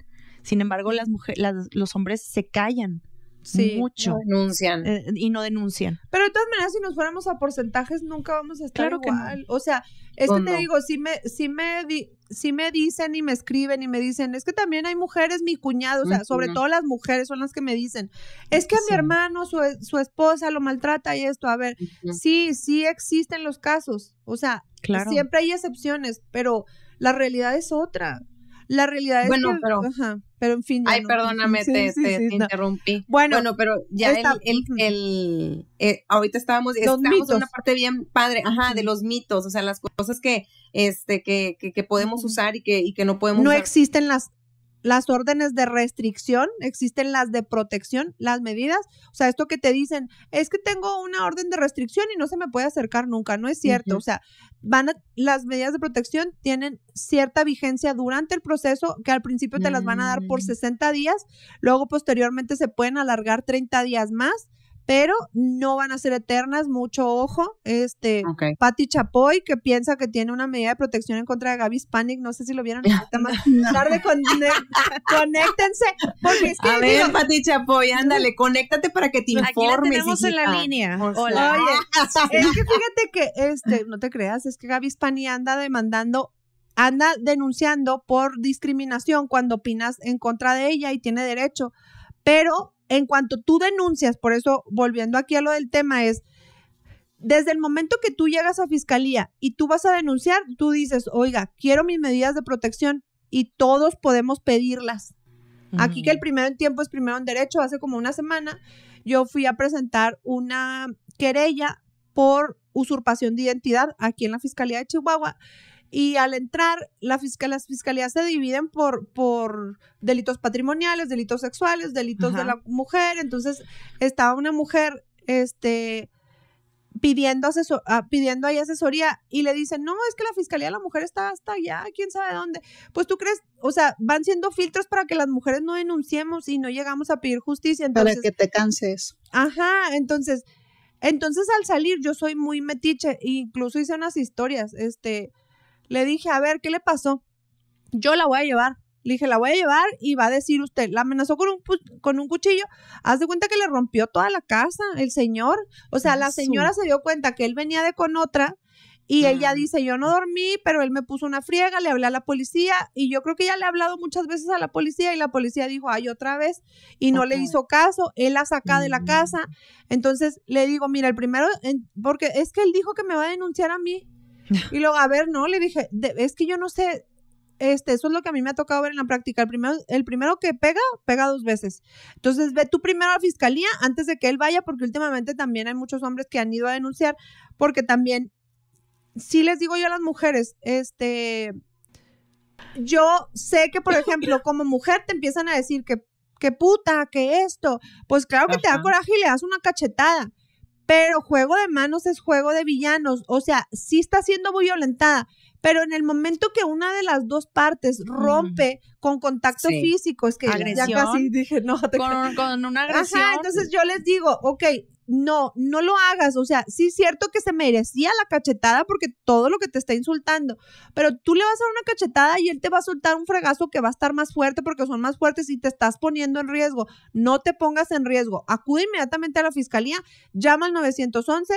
Sin embargo, las mujeres, los hombres se callan Sí, mucho. denuncian. Eh, y no denuncian. Pero de todas maneras, si nos fuéramos a porcentajes, nunca vamos a estar igual. O sea, es que oh, te digo, si me, si me si me dicen y me escriben y me dicen, es que también hay mujeres, mi cuñado, o sea, sobre todo las mujeres son las que me dicen, es que a mi hermano, su, esposa lo maltrata y esto, a ver, sí, sí existen los casos, o sea, siempre hay excepciones, pero la realidad es otra. La realidad es bueno, pero, pero en fin. Ay, perdóname, te, te, interrumpí. Bueno, bueno, pero ya está. el, el, eh, ahorita estábamos, estábamos en una parte bien padre, ajá, de los mitos, o sea, las cosas que, este, que, que, que podemos usar y que, y que no podemos. No existen las las órdenes de restricción, existen las de protección, las medidas. O sea, esto que te dicen, es que tengo una orden de restricción y no se me puede acercar nunca, no es cierto. O sea, van a, las medidas de protección tienen cierta vigencia durante el proceso que al principio te las van a dar por 60 mm. días, luego posteriormente se pueden alargar 30 días más pero no van a ser eternas, mucho ojo. Este, Patti Chapoy, que piensa que tiene una medida de protección en contra de Gaby Spanik, no sé si lo vieron, tarde con, conéctense, porque es que A ver, Pati Chapoy, ándale, conéctate para que te informes. Aquí la en la línea. Hola. Oye, es que fíjate que, este, no te creas, es que Gaby Spanik anda demandando anda denunciando por discriminación cuando opinas en contra de ella y tiene derecho, pero en cuanto tú denuncias, por eso volviendo aquí a lo del tema es, desde el momento que tú llegas a fiscalía y tú vas a denunciar, tú dices, oiga, quiero mis medidas de protección y todos podemos pedirlas. Aquí que el primero en tiempo es primero en derecho, hace como una semana yo fui a presentar una querella por usurpación de identidad aquí en la Fiscalía de Chihuahua y al entrar, la fiscal, las fiscalías se dividen por, por delitos patrimoniales, delitos sexuales, delitos de la mujer. Entonces, estaba una mujer, este, pidiendo, ah, pidiendo ahí asesoría y le dicen, no, es que la Fiscalía de la Mujer está hasta allá, quién sabe dónde. Pues tú crees, o sea, van siendo filtros para que las mujeres no denunciemos y no llegamos a pedir justicia. Entonces, para que te canses. Ajá, entonces, entonces al salir yo soy muy metiche, incluso hice unas historias, este, le dije, a ver, ¿qué le pasó? Yo la voy a llevar. Le dije, la voy a llevar y va a decir usted, la amenazó con un, con un cuchillo. Haz de cuenta que le rompió toda la casa, el señor. O sea, la señora se dio cuenta que él venía de con otra y ella dice, yo no dormí, pero él me puso una friega, le hablé a la policía y yo creo que ya le ha hablado muchas veces a la policía y la policía dijo, ay, otra vez y no le hizo caso, él la saca de la mm. casa. Entonces le digo, mira, el primero, porque es que él dijo que me va a denunciar a mí y luego, a ver, no, le dije, es que yo no sé, este, eso es lo que a mí me ha tocado ver en la práctica. El primero, el primero que pega, pega dos veces. Entonces, ve tú primero a la fiscalía antes de que él vaya, porque últimamente también hay muchos hombres que han ido a denunciar, porque también, si les digo yo a las mujeres, este, yo sé que, por ejemplo, como mujer te empiezan a decir que, que puta, que esto, pues claro que te da coraje y le das una cachetada. Pero juego de manos es juego de villanos. O sea, sí está siendo muy violentada, pero en el momento que una de las dos partes mm. rompe con contacto físico, es que ya casi dije, no, te... con, con, una agresión. Ajá, entonces yo les digo, ok, no, no lo hagas. O sea, sí es cierto que se merecía la cachetada porque todo lo que te está insultando, pero tú le vas a dar una cachetada y él te va a soltar un fregazo que va a estar más fuerte porque son más fuertes y te estás poniendo en riesgo. No te pongas en riesgo. Acude inmediatamente a la fiscalía, llama al 911.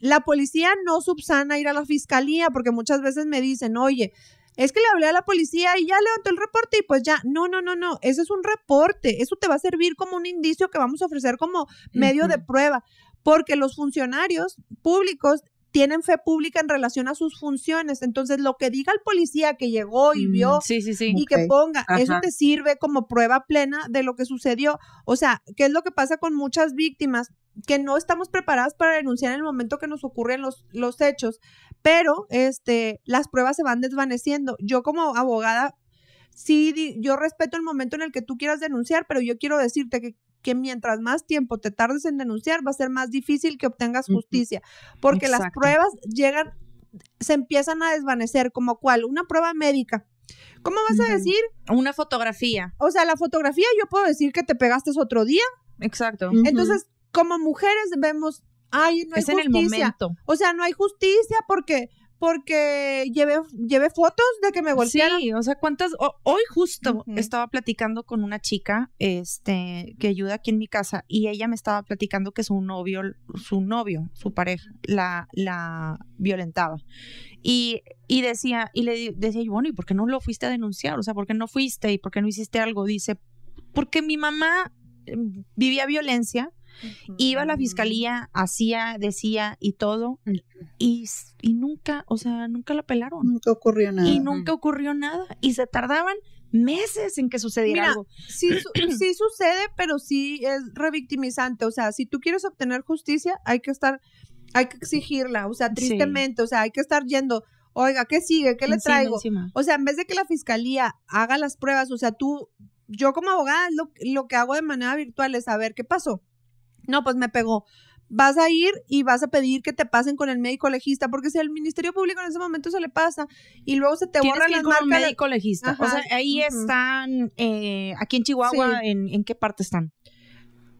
La policía no subsana ir a la fiscalía porque muchas veces me dicen, oye, es que le hablé a la policía y ya levantó el reporte y pues ya, no, no, no, no, ese es un reporte, eso te va a servir como un indicio que vamos a ofrecer como medio de prueba, porque los funcionarios públicos tienen fe pública en relación a sus funciones. Entonces, lo que diga el policía que llegó y vio mm, y que ponga, eso te sirve como prueba plena de lo que sucedió. O sea, ¿qué es lo que pasa con muchas víctimas? Que no estamos preparadas para denunciar en el momento que nos ocurren los, los hechos, pero este, las pruebas se van desvaneciendo. Yo como abogada sí, yo respeto el momento en el que tú quieras denunciar, pero yo quiero decirte que que mientras más tiempo te tardes en denunciar, va a ser más difícil que obtengas justicia, porque las pruebas llegan, se empiezan a desvanecer, como cual, una prueba médica. ¿Cómo vas a decir? Una fotografía. O sea, la fotografía yo puedo decir que te pegaste otro día. Exacto. Entonces, como mujeres vemos, ay, no hay es En el momento. O sea, no hay justicia porque porque llevé, llevé fotos de que me golpearon. Sí, o sea, cuántas. hoy justo estaba platicando con una chica este, que ayuda aquí en mi casa y ella me estaba platicando que su novio, su novio, su pareja, la, la violentaba. Y, y decía, y le decía, bueno, ¿y por qué no lo fuiste a denunciar? O sea, ¿por qué no fuiste y por qué no hiciste algo? Dice, porque mi mamá em, vivía violencia Iba a la fiscalía, hacía, decía y todo, y, y, nunca, o sea, nunca la pelaron. Nunca ocurrió nada. Y nunca ocurrió nada. Y se tardaban meses en que sucediera algo. Sí, sucede, pero sí es revictimizante. O sea, si tú quieres obtener justicia, hay que estar, hay que exigirla. O sea, tristemente, o sea, hay que estar yendo oiga, ¿qué sigue? ¿Qué le traigo? O sea, en vez de que la fiscalía haga las pruebas, o sea, tú, yo como abogada, lo, lo, que hago de manera virtual es saber qué pasó. No, pues me pegó. Vas a ir y vas a pedir que te pasen con el médico legista, porque si al Ministerio Público en ese momento se le pasa y luego se te borran las marcas. médico legista. O sea, ahí están, eh, aquí en Chihuahua, ¿en, qué parte están?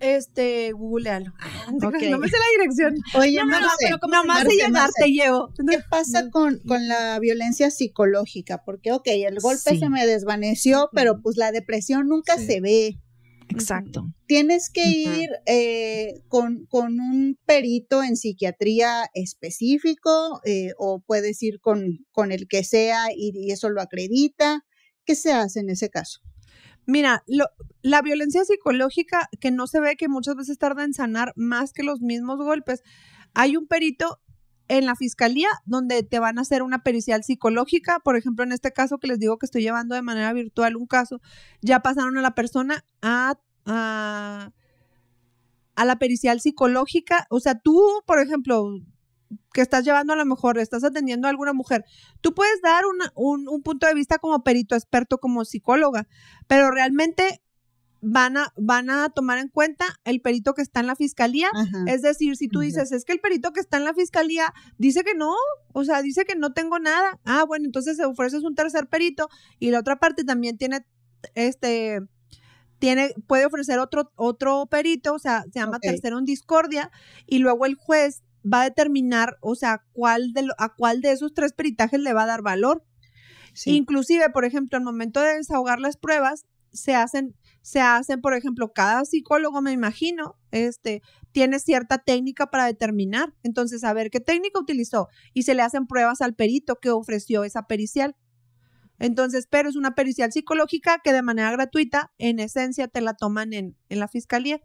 Este, googlealo. Ah, no me sé la dirección. Oye, no, te llevo. ¿Qué pasa con, la violencia psicológica? Porque, ok, el golpe se me desvaneció, pero pues la depresión nunca se ve. Exacto. Tienes que ir eh, con, un perito en psiquiatría específico eh, o puedes ir con, con el que sea y, eso lo acredita. ¿Qué se hace en ese caso? Mira, la violencia psicológica que no se ve que muchas veces tarda en sanar más que los mismos golpes. Hay un perito en la fiscalía donde te van a hacer una pericial psicológica. Por ejemplo, en este caso que les digo que estoy llevando de manera virtual un caso, ya pasaron a la persona a, a, la pericial psicológica. O sea, tú, por ejemplo, que estás llevando a lo mejor, estás atendiendo a alguna mujer, tú puedes dar un, un punto de vista como perito experto, como psicóloga, pero realmente van a, van a tomar en cuenta el perito que está en la fiscalía. Es decir, si tú dices, es que el perito que está en la fiscalía dice que no, o sea, dice que no tengo nada. Ah, bueno, entonces ofreces un tercer perito y la otra parte también tiene, este, tiene, puede ofrecer otro, otro perito, o sea, se llama tercero en discordia y luego el juez va a determinar, o sea, cuál de a cuál de esos tres peritajes le va a dar valor. Inclusive, por ejemplo, al momento de desahogar las pruebas, se hacen se hacen, por ejemplo, cada psicólogo, me imagino, este, tiene cierta técnica para determinar. Entonces, a ver qué técnica utilizó y se le hacen pruebas al perito que ofreció esa pericial. Entonces, pero es una pericial psicológica que de manera gratuita, en esencia, te la toman en, en la fiscalía.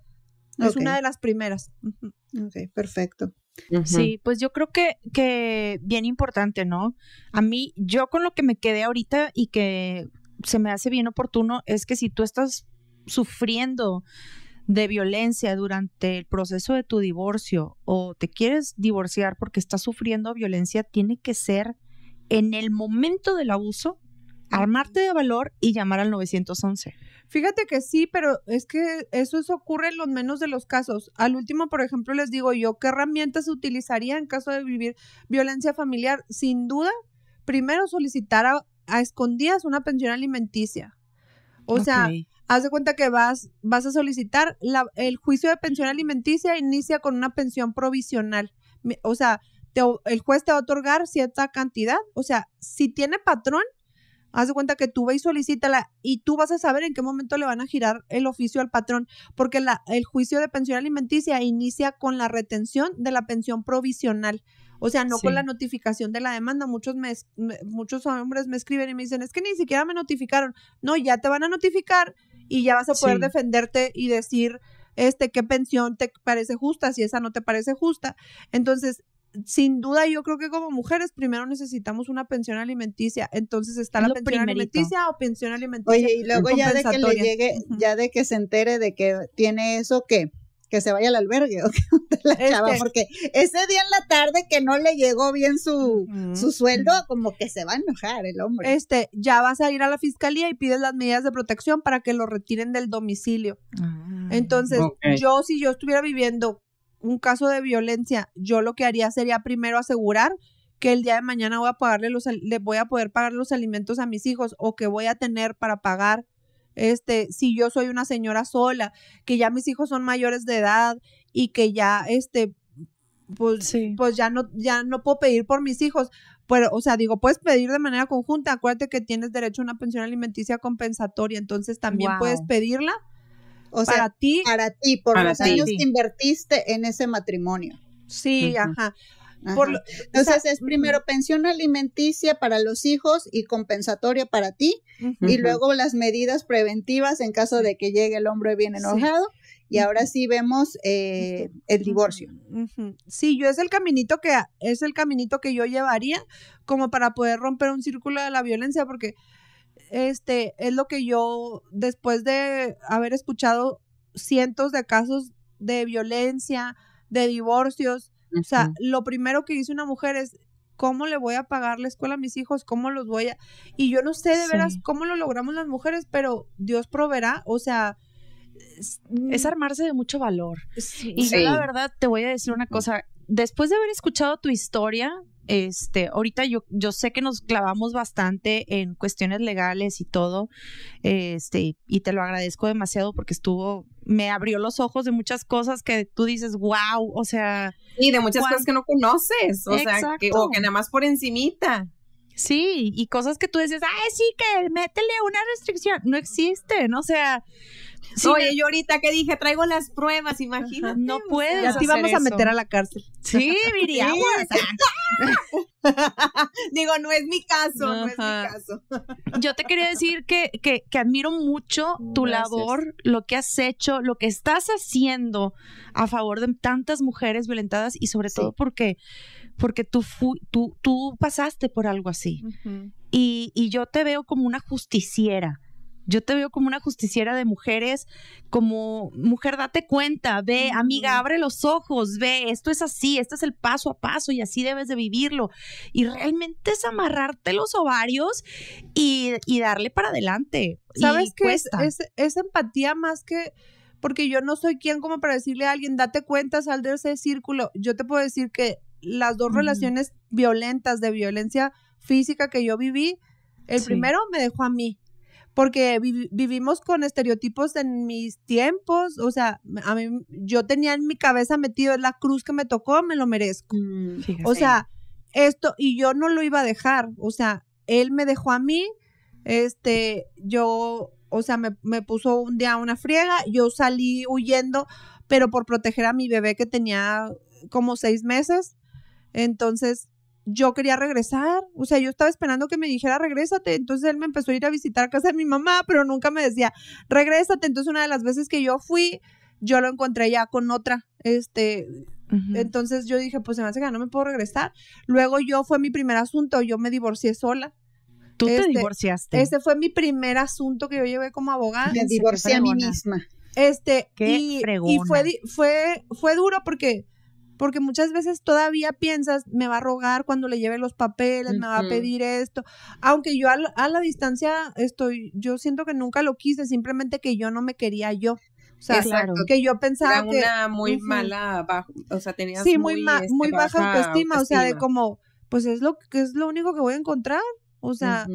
Es una de las primeras. Ok, perfecto. Sí, pues yo creo que, que bien importante, ¿no? A mí, yo con lo que me quedé ahorita y que se me hace bien oportuno es que si tú estás sufriendo de violencia durante el proceso de tu divorcio o te quieres divorciar porque estás sufriendo violencia, tiene que ser en el momento del abuso, armarte de valor y llamar al 911. Fíjate que sí, pero es que eso, ocurre en los menos de los casos. Al último, por ejemplo, les digo yo, ¿qué herramientas utilizaría en caso de vivir violencia familiar? Sin duda, primero solicitar a, escondidas una pensión alimenticia. O sea, Haz de cuenta que vas, vas a solicitar el juicio de pensión alimenticia, inicia con una pensión provisional. O sea, te, el juez te va a otorgar cierta cantidad. O sea, si tiene patrón, haz de cuenta que tú ve y solicítala y tú vas a saber en qué momento le van a girar el oficio al patrón, porque la, el juicio de pensión alimenticia inicia con la retención de la pensión provisional. O sea, no con la notificación de la demanda. Muchos, muchos hombres me escriben y me dicen, es que ni siquiera me notificaron. No, ya te van a notificar y ya vas a poder defenderte y decir, este, qué pensión te parece justa, si esa no te parece justa. Entonces, sin duda, yo creo que como mujeres primero necesitamos una pensión alimenticia. Entonces está la pensión alimenticia o pensión alimenticia. Oye, y luego ya de que llegue, ya de que se entere de que tiene eso, ¿qué? que se vaya al albergue, ¿o la este chava, porque ese día en la tarde que no le llegó bien su, sueldo, como que se va a enojar el hombre. Este, ya vas a ir a la fiscalía y pides las medidas de protección para que lo retiren del domicilio. Ah, Entonces, yo si yo estuviera viviendo un caso de violencia, yo lo que haría sería primero asegurar que el día de mañana voy a le voy a poder pagar los alimentos a mis hijos o que voy a tener para pagar este, si yo soy una señora sola, que ya mis hijos son mayores de edad y que ya, este, pues, pues ya no, ya no puedo pedir por mis hijos. Pero, o sea, digo, puedes pedir de manera conjunta. Acuérdate que tienes derecho a una pensión alimenticia compensatoria, entonces también puedes pedirla. O sea, para ti. Para ti, por los años que invertiste en ese matrimonio. Sí, ajá. Entonces es primero pensión alimenticia para los hijos y compensatoria para ti y luego las medidas preventivas en caso de que llegue el hombre bien enojado. Y ahora sí vemos eh, el divorcio. Sí, yo es el caminito que es el caminito que yo llevaría como para poder romper un círculo de la violencia, porque este es lo que yo después de haber escuchado cientos de casos de violencia, de divorcios, o sea, lo primero que dice una mujer es, ¿cómo le voy a pagar la escuela a mis hijos? ¿Cómo los voy a...? Y yo no sé de veras cómo lo logramos las mujeres, pero Dios proveerá, o sea... Es, mm armarse de mucho valor. Y yo la verdad te voy a decir una cosa, después de haber escuchado tu historia, este, ahorita yo, yo sé que nos clavamos bastante en cuestiones legales y todo, este, y te lo agradezco demasiado porque estuvo, me abrió los ojos de muchas cosas que tú dices, wow, o sea. Y de muchas cosas que no conoces, o sea, que, o que nada más por encimita. Sí, y cosas que tú dices, ay, sí, que métele una restricción, no existen, o sea, Oye, yo ahorita que dije, traigo las pruebas, imagínate. No puedes. Ya te vamos a meter a la cárcel. Sí, Viri, Digo, no es mi caso, no es mi caso. Yo te quería decir que, que, admiro mucho tu labor, lo que has hecho, lo que estás haciendo a favor de tantas mujeres violentadas y sobre todo porque, porque tú, tú, tú pasaste por algo así. y, y yo te veo como una justiciera yo te veo como una justiciera de mujeres, como mujer, date cuenta, ve, amiga, abre los ojos, ve, esto es así, este es el paso a paso y así debes de vivirlo. Y realmente es amarrarte los ovarios y, darle para adelante. ¿Sabes qué? Es, empatía más que porque yo no soy quien como para decirle a alguien, date cuenta, sal de ese círculo. Yo te puedo decir que las dos relaciones violentas de violencia física que yo viví, el primero me dejó a mí, porque vivimos con estereotipos en mis tiempos, o sea, yo tenía en mi cabeza metido la cruz que me tocó, me lo merezco. Mm, o sea, esto, y yo no lo iba a dejar, o sea, él me dejó a mí, este, yo, o sea, me, me puso un día una friega, yo salí huyendo, pero por proteger a mi bebé que tenía como seis meses, entonces yo quería regresar, o sea, yo estaba esperando que me dijera, regrésate, entonces él me empezó a ir a visitar a casa de mi mamá, pero nunca me decía, regrésate, entonces una de las veces que yo fui, yo lo encontré ya con otra, este, entonces yo dije, pues se me hace que no me puedo regresar, luego yo fue mi primer asunto, yo me divorcié sola, Tú te este, divorciaste. Ese fue mi primer asunto que yo llevé como abogada. Me divorcié a mí misma. Este, y, y fue, fue, fue duro porque porque muchas veces todavía piensas, me va a rogar cuando le lleve los papeles, me va a pedir esto, aunque yo a la, distancia estoy, yo siento que nunca lo quise, simplemente que yo no me quería yo. O sea, que yo pensaba Era una muy mala, o sea, tenía sí, muy, muy este, baja, autoestima, o sea, de como, pues es lo que es lo único que voy a encontrar, o sea,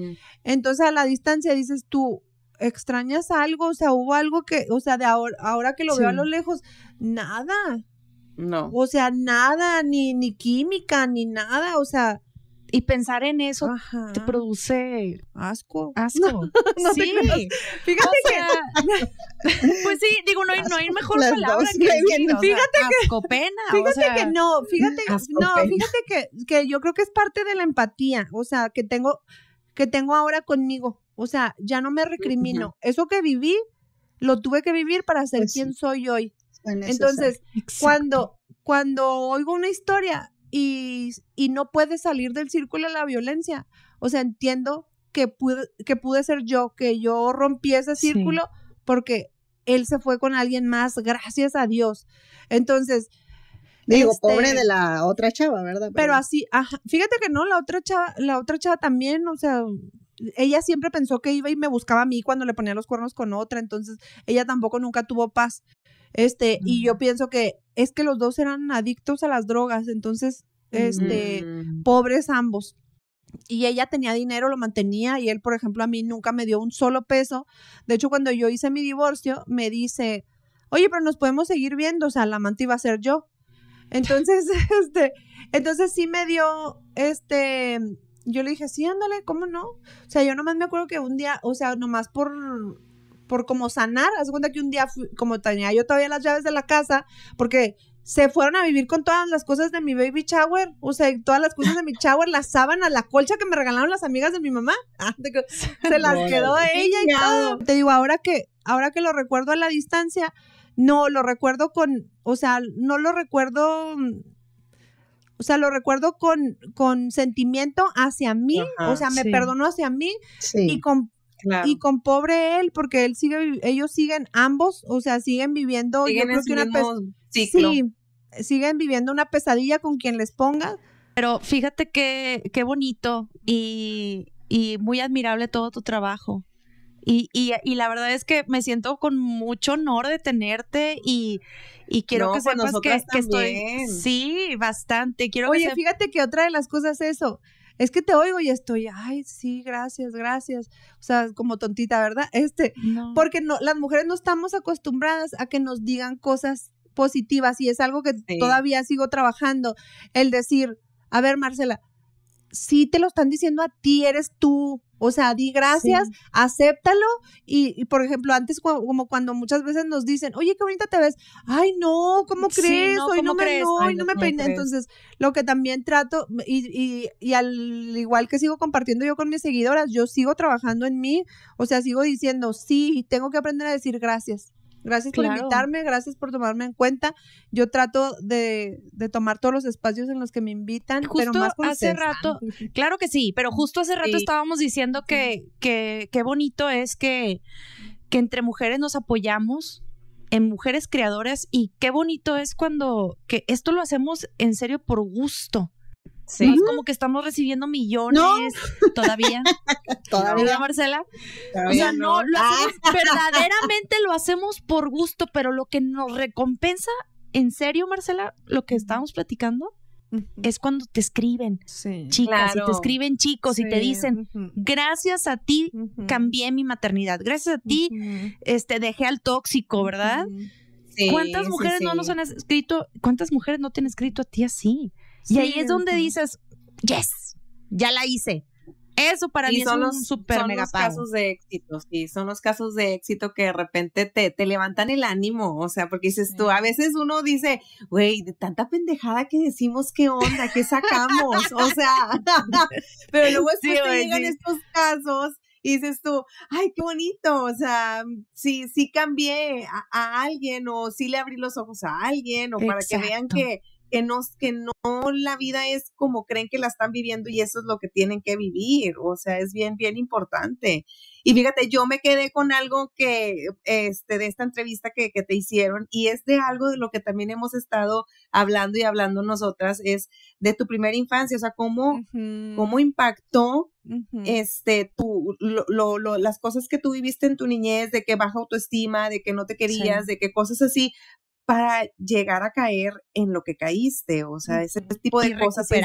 entonces a la distancia dices tú extrañas algo, o sea, hubo algo que, o sea, de ahora, ahora que lo veo a lo lejos, nada, no. O sea, nada, ni, ni química, ni nada, o sea. Y pensar en eso te produce asco. Asco. sí. Fíjate que. pues sí, digo, no hay, no hay mejor palabra que, asco, pena. Fíjate que no, fíjate, mm, no, fíjate que, que yo creo que es parte de la empatía, o sea, que tengo, que tengo ahora conmigo. O sea, ya no me recrimino. Eso que viví, lo tuve que vivir para ser pues quien soy hoy. Entonces, cuando, cuando oigo una historia y, y no puede salir del círculo de la violencia, o sea, entiendo que pude, que pude ser yo, que yo rompí ese círculo porque él se fue con alguien más, gracias a Dios. Entonces, Digo, este pobre de la otra chava, ¿verdad? Pero, así, fíjate que no, la otra chava, la otra chava también, o sea, ella siempre pensó que iba y me buscaba a mí cuando le ponía los cuernos con otra, entonces ella tampoco nunca tuvo paz. Este, y yo pienso que es que los dos eran adictos a las drogas, entonces, este, mm. pobres ambos. Y ella tenía dinero, lo mantenía y él, por ejemplo, a mí nunca me dio un solo peso. De hecho, cuando yo hice mi divorcio, me dice, oye, pero nos podemos seguir viendo, o sea, la amante iba a ser yo. Entonces, este, entonces sí me dio, este, yo le dije, sí, ándale, ¿cómo no? O sea, yo nomás me acuerdo que un día, o sea, nomás por por como sanar. Haz cuenta que un día, como tenía yo todavía las llaves de la casa, porque se fueron a vivir con todas las cosas de mi baby shower, o sea, todas las cosas de mi shower, las a la colcha que me regalaron las amigas de mi mamá, ah, se las quedó a ella y todo. Te digo, ahora que, ahora que lo recuerdo a la distancia, no, lo recuerdo con, o sea, no lo recuerdo, o sea, lo recuerdo con, con sentimiento hacia mí, o sea, me perdonó hacia mí y con y con pobre él, porque él sigue, ellos siguen ambos, o sea, siguen viviendo, una pesadilla con quien les ponga. Pero fíjate qué, qué bonito y, muy admirable todo tu trabajo. Y, y, la verdad es que me siento con mucho honor de tenerte y, quiero que sepas que, estoy. Sí, bastante. Quiero Oye, fíjate que otra de las cosas es eso es que te oigo y estoy, ay, sí, gracias, gracias. O sea, como tontita, ¿verdad? Este, porque no, las mujeres no estamos acostumbradas a que nos digan cosas positivas y es algo que todavía sigo trabajando, el decir, a ver, Marcela, si te lo están diciendo a ti, eres tú, o sea, di gracias, acéptalo y, por ejemplo, antes como cuando muchas veces nos dicen, oye, qué bonita te ves, ay, no, ¿cómo crees? no, me, me, Entonces, lo que también trato y, y, y, al igual que sigo compartiendo yo con mis seguidoras, yo sigo trabajando en mí, o sea, sigo diciendo, sí, tengo que aprender a decir gracias. Gracias por invitarme, gracias por tomarme en cuenta. Yo trato de, tomar todos los espacios en los que me invitan, pero más con hace rato, ah, claro que sí, pero justo hace rato estábamos diciendo que qué bonito es que, que entre mujeres nos apoyamos en mujeres creadoras y qué bonito es cuando que esto lo hacemos en serio por gusto es como que estamos recibiendo millones todavía. todavía, Marcela. o sea, no, lo hacemos, ah. verdaderamente lo hacemos por gusto, pero lo que nos recompensa, en serio, Marcela, lo que estábamos platicando, es cuando te escriben chicas y te escriben chicos y te dicen gracias a ti cambié mi maternidad gracias a ti este, dejé al tóxico verdad cuántas mujeres no nos han escrito cuántas mujeres no te han escrito a ti así y ahí es donde dices, yes, ya la hice. Eso para mí son los, super son los casos de éxito, sí, son los casos de éxito que de repente te, levantan el ánimo, o sea, porque dices tú, a veces uno dice, güey, de tanta pendejada que decimos, ¿qué onda? ¿Qué sacamos? o sea, pero luego sí, te llegan estos casos y dices tú, ay, qué bonito, o sea, sí, sí cambié a, alguien o sí le abrí los ojos a alguien o para que vean que que no, que no la vida es como creen que la están viviendo y eso es lo que tienen que vivir. O sea, es bien, bien importante. Y fíjate, yo me quedé con algo que, este, de esta entrevista que, te hicieron y es de algo de lo que también hemos estado hablando y hablando nosotras, es de tu primera infancia, o sea, cómo, impactó este, tu, lo, lo, las cosas que tú viviste en tu niñez, de que baja autoestima, de que no te querías, de que cosas así, para llegar a caer en lo que caíste. O sea, ese tipo de cosas es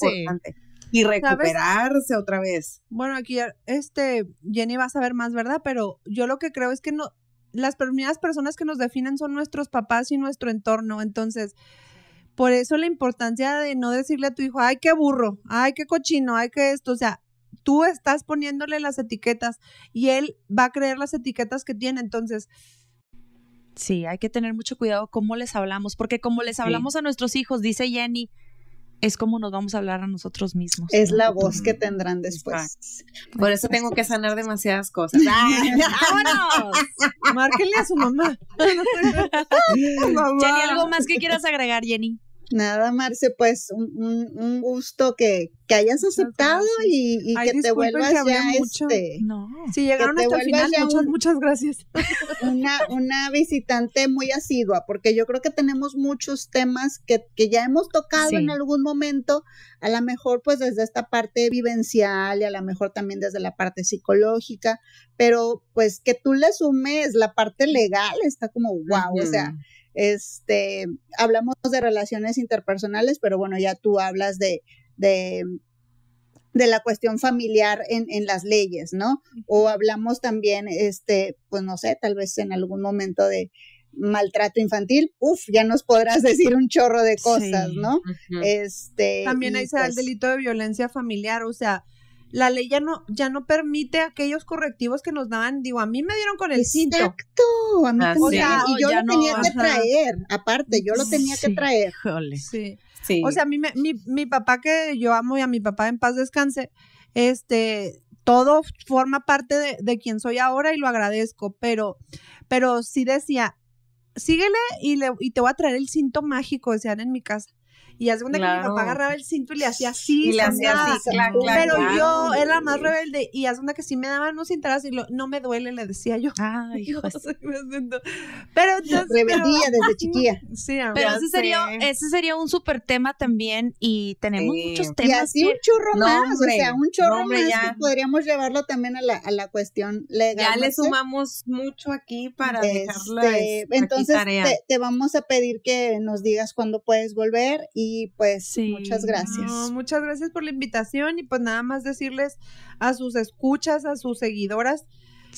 importante. Y recuperarse otra vez. Bueno, aquí este, Jenny va a saber más, ¿verdad? Pero yo lo que creo es que no, las primeras personas que nos definen son nuestros papás y nuestro entorno. Entonces, por eso la importancia de no decirle a tu hijo, ay, qué burro, ay, qué cochino, ay, qué esto. O sea, tú estás poniéndole las etiquetas y él va a creer las etiquetas que tiene. Entonces, Sí, hay que tener mucho cuidado cómo les hablamos, porque como les hablamos a nuestros hijos, dice Jenny, es como nos vamos a hablar a nosotros mismos. Es la voz que tendrán después. Por eso tengo que sanar demasiadas cosas. ¡Vámonos! Márquenle a su mamá. Jenny, ¿algo más que quieras agregar, Jenny? Nada, Marce, pues un, gusto que, hayas aceptado y, que te vuelvas ya mucho. este. No. Si llegaron hasta el final, muchas, gracias. Una, una visitante muy asidua, porque yo creo que tenemos muchos temas que, que ya hemos tocado en algún momento, a lo mejor pues desde esta parte vivencial y a lo mejor también desde la parte psicológica, pero pues que tú le sumes la parte legal, está como wow, o sea este, hablamos de relaciones interpersonales, pero bueno, ya tú hablas de, de, de la cuestión familiar en, las leyes, ¿no? O hablamos también, este, pues no sé, tal vez en algún momento de maltrato infantil, uff, ya nos podrás decir un chorro de cosas, ¿no? Este. También ahí se el pues delito de violencia familiar, o sea, la ley ya no, ya no permite aquellos correctivos que nos daban, digo, a mí me dieron con el cinto. Exacto, a mí y yo lo tenía que traer, aparte, yo lo tenía que traer. Jole. Sí. O sea, a mí mi, mi papá que yo amo y a mi papá en paz descanse, este, todo forma parte de, quien soy ahora y lo agradezco, pero, pero sí decía, síguele y, le, y te voy a traer el cinto mágico, decían en mi casa. Y hace segunda que mi papá agarraba el cinto y le hacía así. Y le hacía así, Pero yo era más rebelde y hace una que si me daban unos cintarazos y no me duele, le decía yo. Ay, hijo. pero entonces, Rebeldía pero, desde chiquilla. pero ese sería, ese sería un súper tema también y tenemos muchos temas. Y así un churro más, o sea, un churro más ya. Que podríamos llevarlo también a la, a la cuestión legal. Ya le sumamos mucho aquí para este, Entonces, Te, te vamos a pedir que nos digas cuándo puedes volver y y pues muchas gracias. muchas gracias por la invitación y pues nada más decirles a sus escuchas, a sus seguidoras,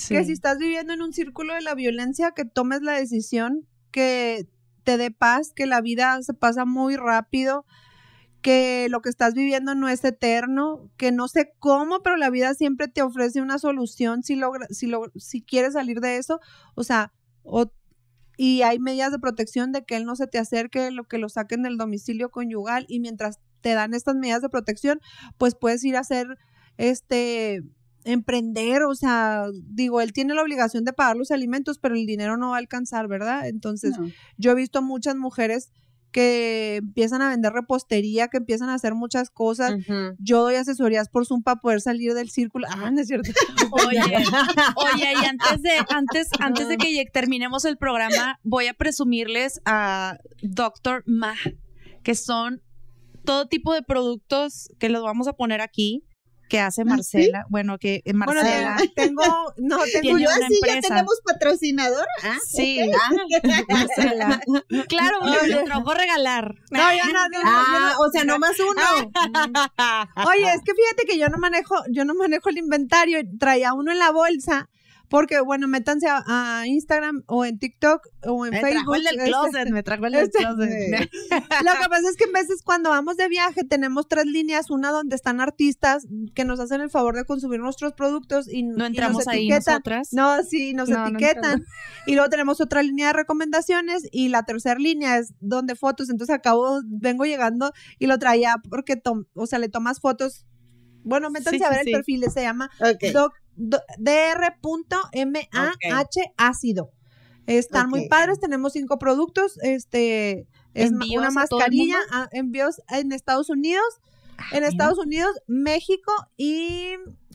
que si estás viviendo en un círculo de la violencia, que tomes la decisión que te dé paz, que la vida se pasa muy rápido, que lo que estás viviendo no es eterno, que no sé cómo, pero la vida siempre te ofrece una solución si logra, si, si quieres salir de eso, o sea, o y hay medidas de protección de que él no se te acerque, lo que lo saquen del domicilio conyugal y mientras te dan estas medidas de protección, pues puedes ir a hacer este emprender, o sea, digo, él tiene la obligación de pagar los alimentos, pero el dinero no va a alcanzar, ¿verdad? Entonces, yo he visto muchas mujeres que empiezan a vender repostería, que empiezan a hacer muchas cosas. Yo doy asesorías por Zoom para poder salir del círculo. Ah, no es cierto. oye, oye, y antes de, antes, antes de que terminemos el programa, voy a presumirles a Doctor Ma, que son todo tipo de productos que los vamos a poner aquí que hace ¿Ah, Marcela. Bueno, que eh, Marcela. tengo, no, tengo una, una ah, sí, ya tenemos patrocinador. sí. Claro, Marcela. Claro, no regalar. No, yo no, ah, o sea, no más uno. Ah. Oye, es que fíjate que yo no manejo, yo no manejo el inventario. Traía uno en la bolsa porque, bueno, métanse a, Instagram o en TikTok o en me Facebook. Trajo el este, closet, me trajo el este, closet. Lo que pasa es que en veces cuando vamos de viaje tenemos tres líneas, una donde están artistas que nos hacen el favor de consumir nuestros productos y no entramos y nos No, sí, nos etiquetan. y luego tenemos otra línea de recomendaciones y la tercera línea es donde fotos. Entonces acabo, vengo llegando y lo traía porque, o sea, le tomas fotos bueno, métanse a ver el perfil, se llama dr.mah ácido. Están muy padres, tenemos cinco productos, este es una mascarilla, ah, envíos en Estados Unidos, ah, en Estados Unidos, México y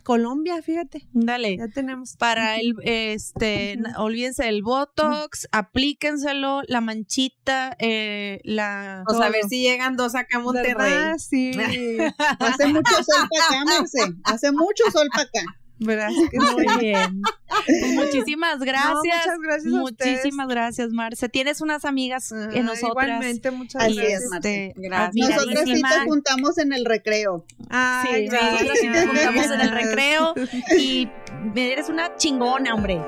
Colombia, fíjate. Dale. Ya tenemos. Para el, este, olvídense del Botox, aplíquenselo, la manchita, eh, la... O a ver si llegan dos acá a Monterrey. Sí. Hace mucho sol para acá, Hace mucho sol para acá. bien. Pues muchísimas gracias. gracias. Muchísimas gracias, Marce. Tienes unas amigas ah, en nosotras. Igualmente, muchas gracias. Es, Marce. Este, gracias. Nosotras sí te juntamos en el recreo. sí, sí nos juntamos en el recreo. Y eres una chingona, hombre.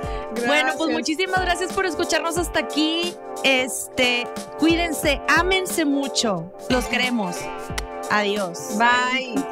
Bueno, pues muchísimas gracias por escucharnos hasta aquí. Este, cuídense, ámense mucho. Los queremos. Adiós. Bye.